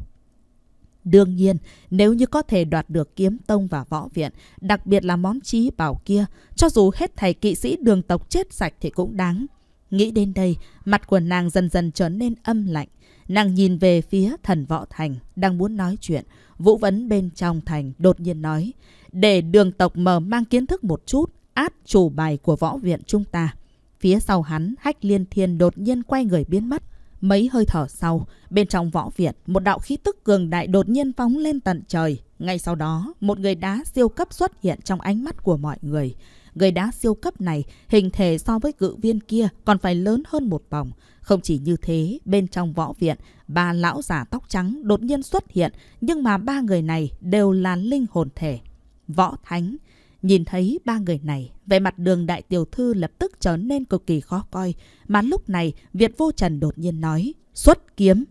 Speaker 1: Đương nhiên, nếu như có thể đoạt được kiếm tông và võ viện, đặc biệt là món trí bảo kia, cho dù hết thầy kỵ sĩ đường tộc chết sạch thì cũng đáng. Nghĩ đến đây, mặt của nàng dần dần trở nên âm lạnh. Nàng nhìn về phía thần võ thành, đang muốn nói chuyện. Vũ vấn bên trong thành đột nhiên nói, để đường tộc mở mang kiến thức một chút, át chủ bài của võ viện chúng ta. Phía sau hắn, hách liên thiên đột nhiên quay người biến mất. Mấy hơi thở sau, bên trong võ viện, một đạo khí tức cường đại đột nhiên phóng lên tận trời. Ngay sau đó, một người đá siêu cấp xuất hiện trong ánh mắt của mọi người. Người đá siêu cấp này, hình thể so với cự viên kia còn phải lớn hơn một vòng. Không chỉ như thế, bên trong võ viện, ba lão giả tóc trắng đột nhiên xuất hiện, nhưng mà ba người này đều là linh hồn thể. Võ Thánh nhìn thấy ba người này, vẻ mặt đường đại tiểu thư lập tức trở nên cực kỳ khó coi, mà lúc này Việt Vô Trần đột nhiên nói, xuất kiếm.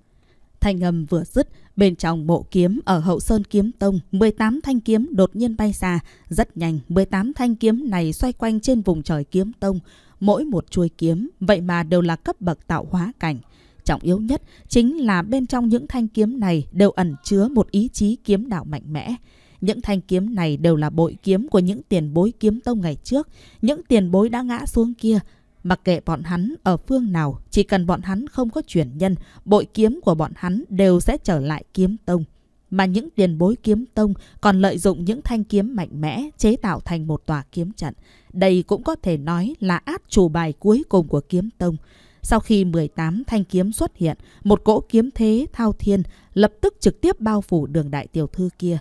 Speaker 1: Thanh âm vừa dứt, bên trong mộ kiếm ở hậu sơn kiếm tông, 18 thanh kiếm đột nhiên bay xa rất nhanh 18 thanh kiếm này xoay quanh trên vùng trời kiếm tông, mỗi một chuôi kiếm vậy mà đều là cấp bậc tạo hóa cảnh. Trọng yếu nhất chính là bên trong những thanh kiếm này đều ẩn chứa một ý chí kiếm đạo mạnh mẽ. Những thanh kiếm này đều là bội kiếm của những tiền bối kiếm tông ngày trước, những tiền bối đã ngã xuống kia. Mặc kệ bọn hắn ở phương nào, chỉ cần bọn hắn không có chuyển nhân, bội kiếm của bọn hắn đều sẽ trở lại kiếm tông mà những tiền bối kiếm tông còn lợi dụng những thanh kiếm mạnh mẽ chế tạo thành một tòa kiếm trận. Đây cũng có thể nói là át chủ bài cuối cùng của kiếm tông. Sau khi 18 thanh kiếm xuất hiện, một cỗ kiếm thế thao thiên lập tức trực tiếp bao phủ đường đại tiểu thư kia.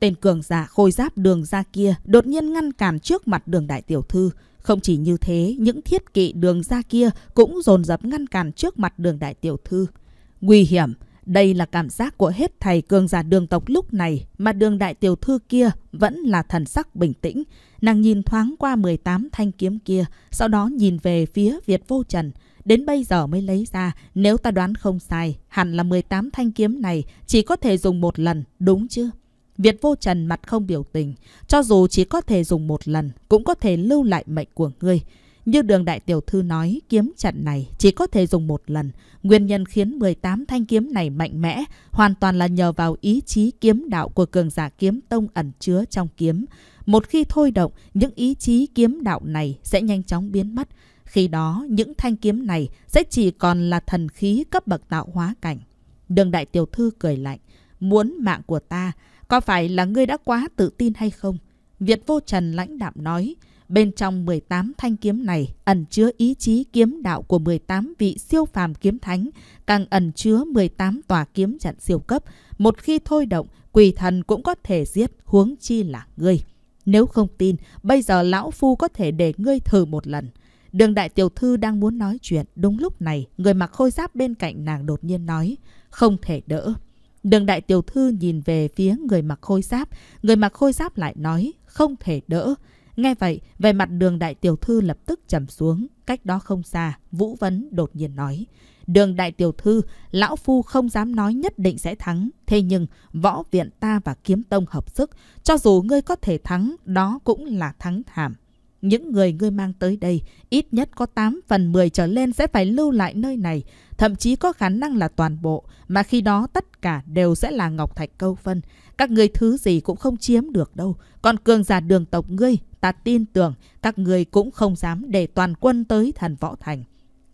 Speaker 1: Tên cường giả khôi giáp đường ra kia đột nhiên ngăn cản trước mặt đường đại tiểu thư. Không chỉ như thế, những thiết kỵ đường ra kia cũng dồn dập ngăn cản trước mặt đường đại tiểu thư. Nguy hiểm! Đây là cảm giác của hết thầy cường giả đường tộc lúc này mà đường đại tiểu thư kia vẫn là thần sắc bình tĩnh. Nàng nhìn thoáng qua 18 thanh kiếm kia, sau đó nhìn về phía Việt vô trần. Đến bây giờ mới lấy ra, nếu ta đoán không sai, hẳn là 18 thanh kiếm này chỉ có thể dùng một lần, đúng chưa? Việt vô trần mặt không biểu tình, cho dù chỉ có thể dùng một lần, cũng có thể lưu lại mệnh của ngươi. Như đường đại tiểu thư nói, kiếm trận này chỉ có thể dùng một lần. Nguyên nhân khiến 18 thanh kiếm này mạnh mẽ hoàn toàn là nhờ vào ý chí kiếm đạo của cường giả kiếm tông ẩn chứa trong kiếm. Một khi thôi động, những ý chí kiếm đạo này sẽ nhanh chóng biến mất. Khi đó, những thanh kiếm này sẽ chỉ còn là thần khí cấp bậc tạo hóa cảnh. Đường đại tiểu thư cười lạnh. Muốn mạng của ta, có phải là ngươi đã quá tự tin hay không? Việt vô trần lãnh đạm nói. Bên trong 18 thanh kiếm này ẩn chứa ý chí kiếm đạo của 18 vị siêu phàm kiếm thánh, càng ẩn chứa 18 tòa kiếm trận siêu cấp. Một khi thôi động, quỷ thần cũng có thể giết huống chi là ngươi. Nếu không tin, bây giờ lão phu có thể để ngươi thử một lần. Đường đại tiểu thư đang muốn nói chuyện, đúng lúc này, người mặc khôi giáp bên cạnh nàng đột nhiên nói, không thể đỡ. Đường đại tiểu thư nhìn về phía người mặc khôi giáp, người mặc khôi giáp lại nói, không thể đỡ. Nghe vậy, về mặt đường đại tiểu thư lập tức trầm xuống, cách đó không xa, Vũ Vấn đột nhiên nói. Đường đại tiểu thư, lão phu không dám nói nhất định sẽ thắng, thế nhưng võ viện ta và kiếm tông hợp sức, cho dù ngươi có thể thắng, đó cũng là thắng thảm. Những người ngươi mang tới đây, ít nhất có 8 phần 10 trở lên sẽ phải lưu lại nơi này, thậm chí có khả năng là toàn bộ, mà khi đó tất cả đều sẽ là ngọc thạch câu phân. Các ngươi thứ gì cũng không chiếm được đâu, còn cường giả đường tộc ngươi, ta tin tưởng các ngươi cũng không dám để toàn quân tới thần võ thành.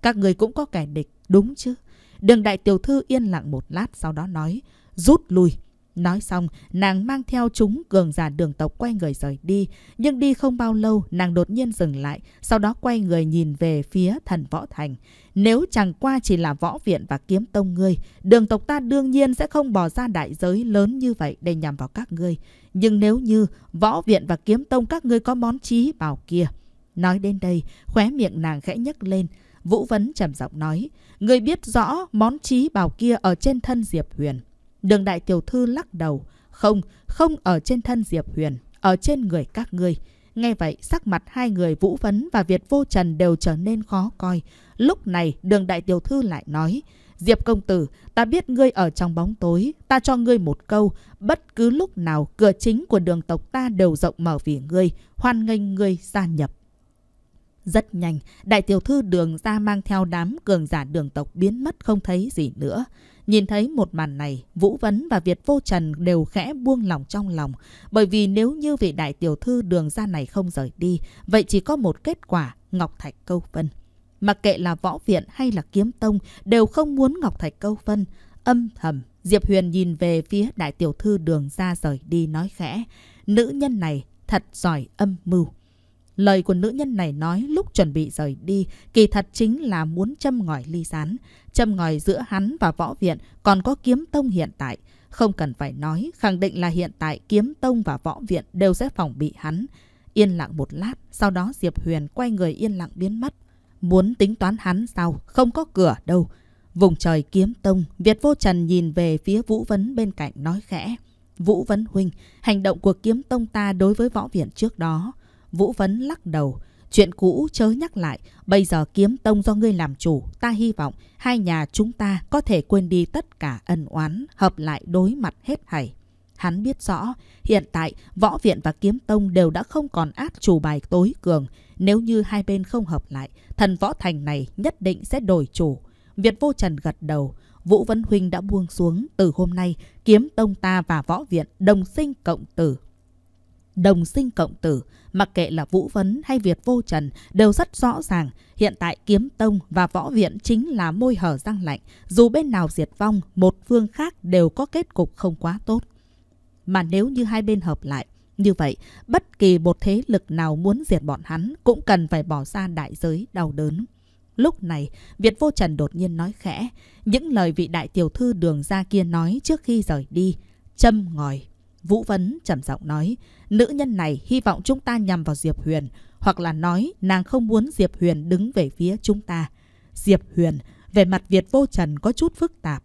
Speaker 1: Các ngươi cũng có kẻ địch, đúng chứ? Đường đại tiểu thư yên lặng một lát sau đó nói, rút lui. Nói xong, nàng mang theo chúng cường giả đường tộc quay người rời đi. Nhưng đi không bao lâu, nàng đột nhiên dừng lại, sau đó quay người nhìn về phía thần võ thành. Nếu chẳng qua chỉ là võ viện và kiếm tông ngươi, đường tộc ta đương nhiên sẽ không bỏ ra đại giới lớn như vậy để nhằm vào các ngươi. Nhưng nếu như võ viện và kiếm tông các ngươi có món trí bảo kia. Nói đến đây, khóe miệng nàng khẽ nhấc lên. Vũ Vấn trầm giọng nói, người biết rõ món trí bảo kia ở trên thân Diệp Huyền. Đường đại tiểu thư lắc đầu. Không, không ở trên thân Diệp Huyền, ở trên người các ngươi. Nghe vậy, sắc mặt hai người Vũ Vấn và Việt Vô Trần đều trở nên khó coi. Lúc này, đường đại tiểu thư lại nói, Diệp công tử, ta biết ngươi ở trong bóng tối, ta cho ngươi một câu, bất cứ lúc nào cửa chính của đường tộc ta đều rộng mở vì ngươi, hoan nghênh ngươi gia nhập. Rất nhanh, đại tiểu thư đường ra mang theo đám cường giả đường tộc biến mất không thấy gì nữa. Nhìn thấy một màn này, Vũ Vấn và Việt Vô Trần đều khẽ buông lòng trong lòng. Bởi vì nếu như vị đại tiểu thư đường ra này không rời đi, vậy chỉ có một kết quả, Ngọc Thạch câu vân Mặc kệ là võ viện hay là kiếm tông, đều không muốn Ngọc Thạch câu vân Âm thầm, Diệp Huyền nhìn về phía đại tiểu thư đường ra rời đi nói khẽ. Nữ nhân này thật giỏi âm mưu. Lời của nữ nhân này nói lúc chuẩn bị rời đi kỳ thật chính là muốn châm ngòi ly sán Châm ngòi giữa hắn và võ viện còn có kiếm tông hiện tại. Không cần phải nói, khẳng định là hiện tại kiếm tông và võ viện đều sẽ phòng bị hắn. Yên lặng một lát, sau đó Diệp Huyền quay người yên lặng biến mất. Muốn tính toán hắn sao, không có cửa đâu. Vùng trời kiếm tông, Việt vô trần nhìn về phía Vũ Vấn bên cạnh nói khẽ. Vũ Vấn Huynh, hành động của kiếm tông ta đối với võ viện trước đó Vũ Vấn lắc đầu. Chuyện cũ chớ nhắc lại, bây giờ kiếm tông do ngươi làm chủ, ta hy vọng hai nhà chúng ta có thể quên đi tất cả ân oán, hợp lại đối mặt hết thảy. Hắn biết rõ, hiện tại võ viện và kiếm tông đều đã không còn át chủ bài tối cường. Nếu như hai bên không hợp lại, thần võ thành này nhất định sẽ đổi chủ. Việt vô trần gật đầu, Vũ Văn Huynh đã buông xuống. Từ hôm nay, kiếm tông ta và võ viện đồng sinh cộng tử, đồng sinh cộng tử, mặc kệ là Vũ Vấn hay Việt Vô Trần đều rất rõ ràng, hiện tại Kiếm Tông và Võ Viện chính là môi hở răng lạnh, dù bên nào diệt vong, một phương khác đều có kết cục không quá tốt. Mà nếu như hai bên hợp lại, như vậy, bất kỳ một thế lực nào muốn diệt bọn hắn cũng cần phải bỏ ra đại giới đau đớn. Lúc này, Việt Vô Trần đột nhiên nói khẽ, những lời vị đại tiểu thư đường ra kia nói trước khi rời đi, châm ngòi Vũ Vấn trầm giọng nói, nữ nhân này hy vọng chúng ta nhằm vào Diệp Huyền, hoặc là nói nàng không muốn Diệp Huyền đứng về phía chúng ta. Diệp Huyền, về mặt Việt vô trần có chút phức tạp.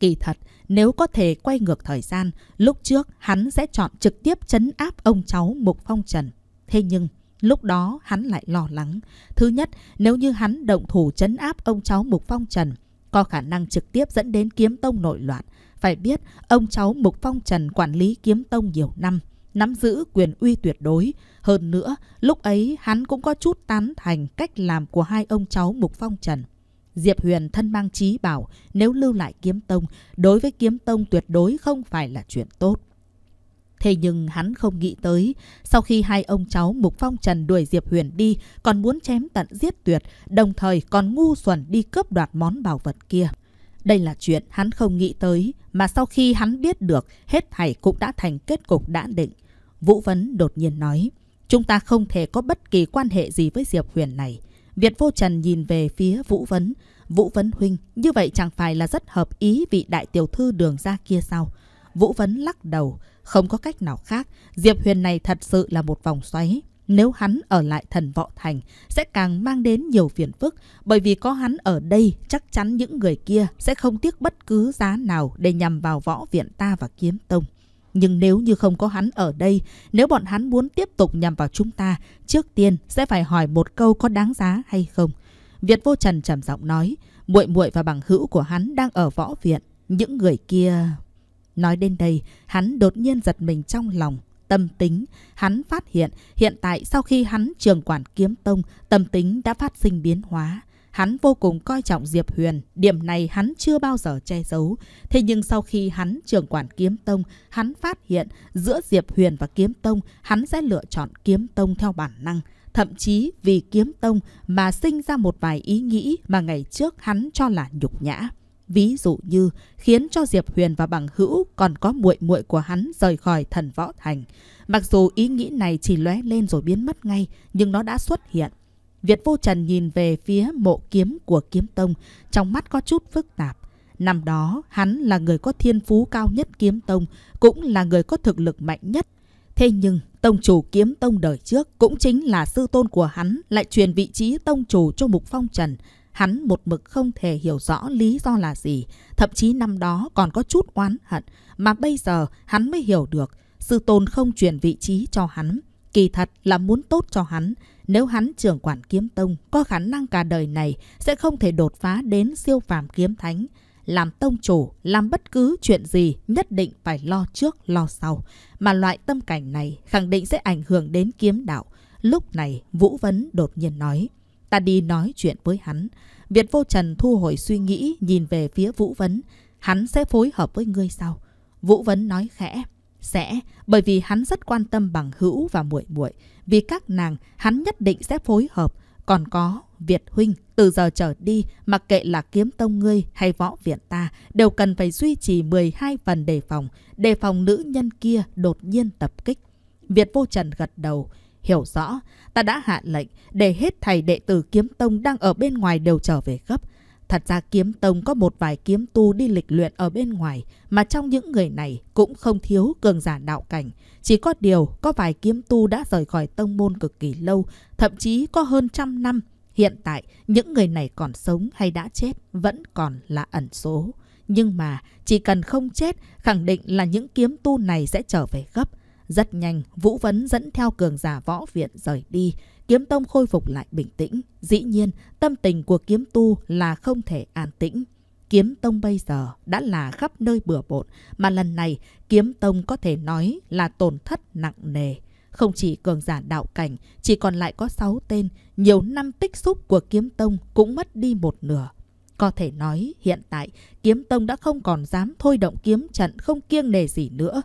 Speaker 1: Kỳ thật, nếu có thể quay ngược thời gian, lúc trước hắn sẽ chọn trực tiếp chấn áp ông cháu Mục Phong Trần. Thế nhưng, lúc đó hắn lại lo lắng. Thứ nhất, nếu như hắn động thủ chấn áp ông cháu Mục Phong Trần, có khả năng trực tiếp dẫn đến kiếm tông nội loạn. Phải biết, ông cháu Mục Phong Trần quản lý kiếm tông nhiều năm, nắm giữ quyền uy tuyệt đối. Hơn nữa, lúc ấy hắn cũng có chút tán thành cách làm của hai ông cháu Mục Phong Trần. Diệp Huyền thân mang trí bảo nếu lưu lại kiếm tông, đối với kiếm tông tuyệt đối không phải là chuyện tốt. Thế nhưng hắn không nghĩ tới, sau khi hai ông cháu Mục Phong Trần đuổi Diệp Huyền đi, còn muốn chém tận giết tuyệt, đồng thời còn ngu xuẩn đi cướp đoạt món bảo vật kia. Đây là chuyện hắn không nghĩ tới, mà sau khi hắn biết được, hết thảy cũng đã thành kết cục đã định. Vũ Vấn đột nhiên nói, chúng ta không thể có bất kỳ quan hệ gì với Diệp Huyền này. Việt Vô Trần nhìn về phía Vũ Vấn. Vũ Vấn huynh, như vậy chẳng phải là rất hợp ý vị đại tiểu thư đường ra kia sao? Vũ Vấn lắc đầu, không có cách nào khác. Diệp Huyền này thật sự là một vòng xoáy. Nếu hắn ở lại thần võ thành sẽ càng mang đến nhiều phiền phức bởi vì có hắn ở đây chắc chắn những người kia sẽ không tiếc bất cứ giá nào để nhằm vào võ viện ta và kiếm tông. Nhưng nếu như không có hắn ở đây, nếu bọn hắn muốn tiếp tục nhằm vào chúng ta, trước tiên sẽ phải hỏi một câu có đáng giá hay không. Việt Vô Trần trầm giọng nói, muội muội và bằng hữu của hắn đang ở võ viện, những người kia Nói đến đây, hắn đột nhiên giật mình trong lòng, tâm tính. Hắn phát hiện hiện tại sau khi hắn trường quản kiếm tông, tâm tính đã phát sinh biến hóa. Hắn vô cùng coi trọng Diệp Huyền, điểm này hắn chưa bao giờ che giấu. Thế nhưng sau khi hắn trưởng quản Kiếm Tông, hắn phát hiện giữa Diệp Huyền và Kiếm Tông, hắn sẽ lựa chọn Kiếm Tông theo bản năng. Thậm chí vì Kiếm Tông mà sinh ra một vài ý nghĩ mà ngày trước hắn cho là nhục nhã ví dụ như khiến cho Diệp Huyền và bằng hữu còn có muội muội của hắn rời khỏi thần võ thành. Mặc dù ý nghĩ này chỉ lóe lên rồi biến mất ngay, nhưng nó đã xuất hiện. Việt Vô Trần nhìn về phía mộ kiếm của kiếm tông, trong mắt có chút phức tạp. Năm đó, hắn là người có thiên phú cao nhất kiếm tông, cũng là người có thực lực mạnh nhất. Thế nhưng, tông chủ kiếm tông đời trước cũng chính là sư tôn của hắn lại truyền vị trí tông chủ cho Mục Phong Trần, Hắn một mực không thể hiểu rõ lý do là gì, thậm chí năm đó còn có chút oán hận, mà bây giờ hắn mới hiểu được sư tôn không chuyển vị trí cho hắn. Kỳ thật là muốn tốt cho hắn, nếu hắn trưởng quản kiếm tông, có khả năng cả đời này sẽ không thể đột phá đến siêu phàm kiếm thánh. Làm tông chủ, làm bất cứ chuyện gì nhất định phải lo trước, lo sau. Mà loại tâm cảnh này khẳng định sẽ ảnh hưởng đến kiếm đạo. Lúc này, Vũ Vấn đột nhiên nói. Ta đi nói chuyện với hắn. Việt vô trần thu hồi suy nghĩ, nhìn về phía Vũ Vấn. Hắn sẽ phối hợp với ngươi sau. Vũ Vấn nói khẽ. Sẽ, bởi vì hắn rất quan tâm bằng hữu và muội muội Vì các nàng, hắn nhất định sẽ phối hợp. Còn có, Việt Huynh, từ giờ trở đi, mặc kệ là kiếm tông ngươi hay võ viện ta, đều cần phải duy trì 12 phần đề phòng, đề phòng nữ nhân kia đột nhiên tập kích. Việt vô trần gật đầu. Hiểu rõ, ta đã hạ lệnh để hết thầy đệ tử kiếm tông đang ở bên ngoài đều trở về gấp. Thật ra kiếm tông có một vài kiếm tu đi lịch luyện ở bên ngoài, mà trong những người này cũng không thiếu cường giả đạo cảnh. Chỉ có điều, có vài kiếm tu đã rời khỏi tông môn cực kỳ lâu, thậm chí có hơn trăm năm. Hiện tại, những người này còn sống hay đã chết vẫn còn là ẩn số. Nhưng mà, chỉ cần không chết, khẳng định là những kiếm tu này sẽ trở về gấp. Rất nhanh, Vũ Vấn dẫn theo cường giả võ viện rời đi. Kiếm Tông khôi phục lại bình tĩnh. Dĩ nhiên, tâm tình của kiếm tu là không thể an tĩnh. Kiếm Tông bây giờ đã là khắp nơi bừa bộn, mà lần này Kiếm Tông có thể nói là tổn thất nặng nề. Không chỉ cường giả đạo cảnh, chỉ còn lại có 6 tên, nhiều năm tích xúc của Kiếm Tông cũng mất đi một nửa. Có thể nói, hiện tại, Kiếm Tông đã không còn dám thôi động kiếm trận không kiêng nề gì nữa.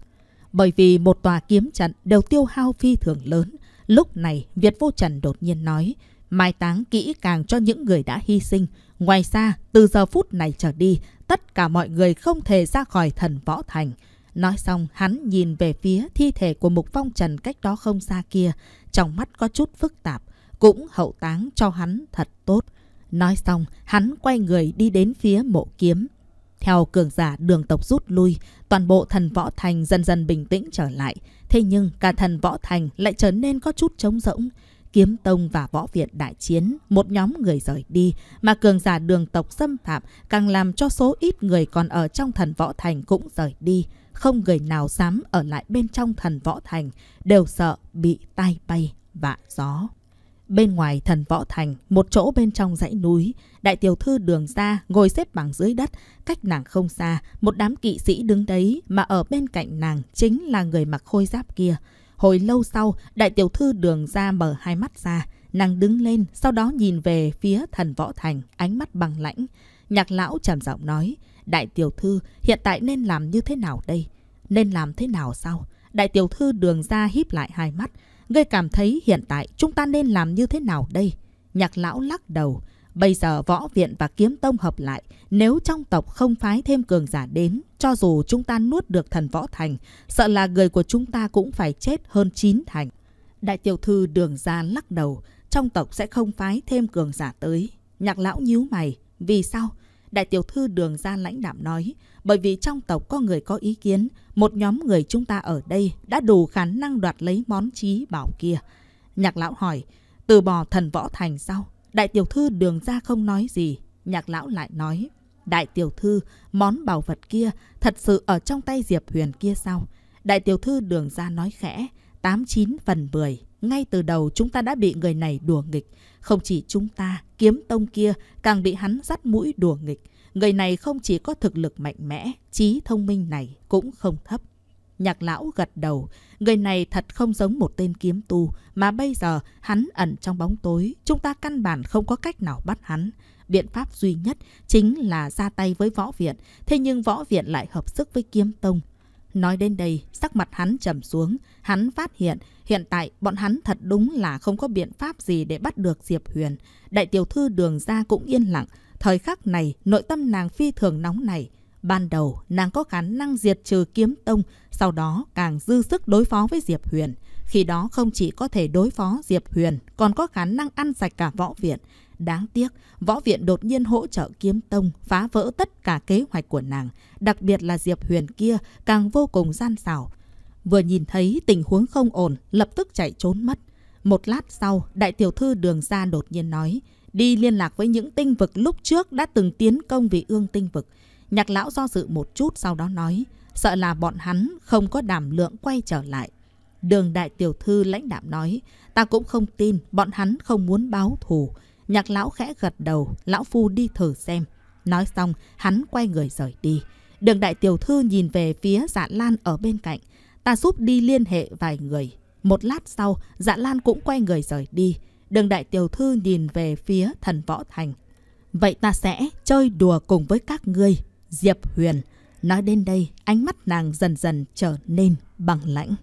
Speaker 1: Bởi vì một tòa kiếm trận đều tiêu hao phi thường lớn. Lúc này, Việt Vô Trần đột nhiên nói, mai táng kỹ càng cho những người đã hy sinh. Ngoài ra, từ giờ phút này trở đi, tất cả mọi người không thể ra khỏi thần võ thành. Nói xong, hắn nhìn về phía thi thể của Mục Phong Trần cách đó không xa kia, trong mắt có chút phức tạp, cũng hậu táng cho hắn thật tốt. Nói xong, hắn quay người đi đến phía mộ kiếm. Theo cường giả đường tộc rút lui, toàn bộ thần võ thành dần dần bình tĩnh trở lại. Thế nhưng cả thần võ thành lại trở nên có chút trống rỗng. Kiếm Tông và Võ Viện đại chiến, một nhóm người rời đi, mà cường giả đường tộc xâm phạm càng làm cho số ít người còn ở trong thần võ thành cũng rời đi. Không người nào dám ở lại bên trong thần võ thành, đều sợ bị tai bay vạ gió. Bên ngoài thần võ thành, một chỗ bên trong dãy núi, đại tiểu thư đường ra ngồi xếp bằng dưới đất, cách nàng không xa, một đám kỵ sĩ đứng đấy mà ở bên cạnh nàng chính là người mặc khôi giáp kia. Hồi lâu sau, đại tiểu thư đường ra mở hai mắt ra, nàng đứng lên, sau đó nhìn về phía thần võ thành, ánh mắt bằng lãnh. Nhạc lão trầm giọng nói, đại tiểu thư hiện tại nên làm như thế nào đây? Nên làm thế nào sao? Đại tiểu thư đường ra híp lại hai mắt, Ngươi cảm thấy hiện tại chúng ta nên làm như thế nào đây? Nhạc lão lắc đầu. Bây giờ võ viện và kiếm tông hợp lại. Nếu trong tộc không phái thêm cường giả đến, cho dù chúng ta nuốt được thần võ thành, sợ là người của chúng ta cũng phải chết hơn chín thành. Đại tiểu thư đường ra lắc đầu. Trong tộc sẽ không phái thêm cường giả tới. Nhạc lão nhíu mày. Vì sao? Đại tiểu thư đường ra lãnh đạm nói bởi vì trong tộc có người có ý kiến, một nhóm người chúng ta ở đây đã đủ khả năng đoạt lấy món trí bảo kia. Nhạc lão hỏi, từ bỏ thần võ thành sau, đại tiểu thư đường ra không nói gì. Nhạc lão lại nói, đại tiểu thư, món bảo vật kia thật sự ở trong tay Diệp Huyền kia sao? Đại tiểu thư đường ra nói khẽ, 89 phần 10, ngay từ đầu chúng ta đã bị người này đùa nghịch. Không chỉ chúng ta, kiếm tông kia càng bị hắn dắt mũi đùa nghịch. Người này không chỉ có thực lực mạnh mẽ, trí thông minh này cũng không thấp. Nhạc lão gật đầu, người này thật không giống một tên kiếm tu, mà bây giờ hắn ẩn trong bóng tối, chúng ta căn bản không có cách nào bắt hắn. Biện pháp duy nhất chính là ra tay với võ viện, thế nhưng võ viện lại hợp sức với kiếm tông. Nói đến đây, sắc mặt hắn trầm xuống, hắn phát hiện hiện tại bọn hắn thật đúng là không có biện pháp gì để bắt được Diệp Huyền. Đại tiểu thư đường ra cũng yên lặng, Thời khắc này, nội tâm nàng phi thường nóng này. Ban đầu, nàng có khả năng diệt trừ kiếm tông, sau đó càng dư sức đối phó với Diệp Huyền. Khi đó không chỉ có thể đối phó Diệp Huyền, còn có khả năng ăn sạch cả võ viện. Đáng tiếc, võ viện đột nhiên hỗ trợ kiếm tông, phá vỡ tất cả kế hoạch của nàng. Đặc biệt là Diệp Huyền kia, càng vô cùng gian xảo. Vừa nhìn thấy tình huống không ổn, lập tức chạy trốn mất. Một lát sau, đại tiểu thư đường ra đột nhiên nói, đi liên lạc với những tinh vực lúc trước đã từng tiến công vì ương tinh vực. Nhạc lão do dự một chút sau đó nói, sợ là bọn hắn không có đảm lượng quay trở lại. Đường đại tiểu thư lãnh đạm nói, ta cũng không tin bọn hắn không muốn báo thù. Nhạc lão khẽ gật đầu, lão phu đi thử xem. Nói xong, hắn quay người rời đi. Đường đại tiểu thư nhìn về phía dạ lan ở bên cạnh. Ta giúp đi liên hệ vài người. Một lát sau, dạ lan cũng quay người rời đi. Đường đại tiểu thư nhìn về phía thần võ thành. Vậy ta sẽ chơi đùa cùng với các ngươi, Diệp Huyền. Nói đến đây, ánh mắt nàng dần dần trở nên bằng lãnh.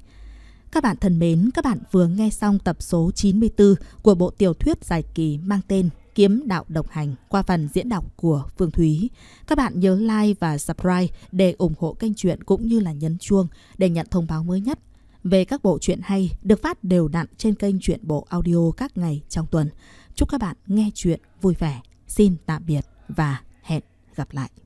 Speaker 1: Các bạn thân mến, các bạn vừa nghe xong tập số 94 của bộ tiểu thuyết dài kỳ mang tên Kiếm Đạo Độc Hành qua phần diễn đọc của Phương Thúy. Các bạn nhớ like và subscribe để ủng hộ kênh truyện cũng như là nhấn chuông để nhận thông báo mới nhất về các bộ truyện hay được phát đều đặn trên kênh truyện bộ audio các ngày trong tuần. Chúc các bạn nghe chuyện vui vẻ. Xin tạm biệt và hẹn gặp lại.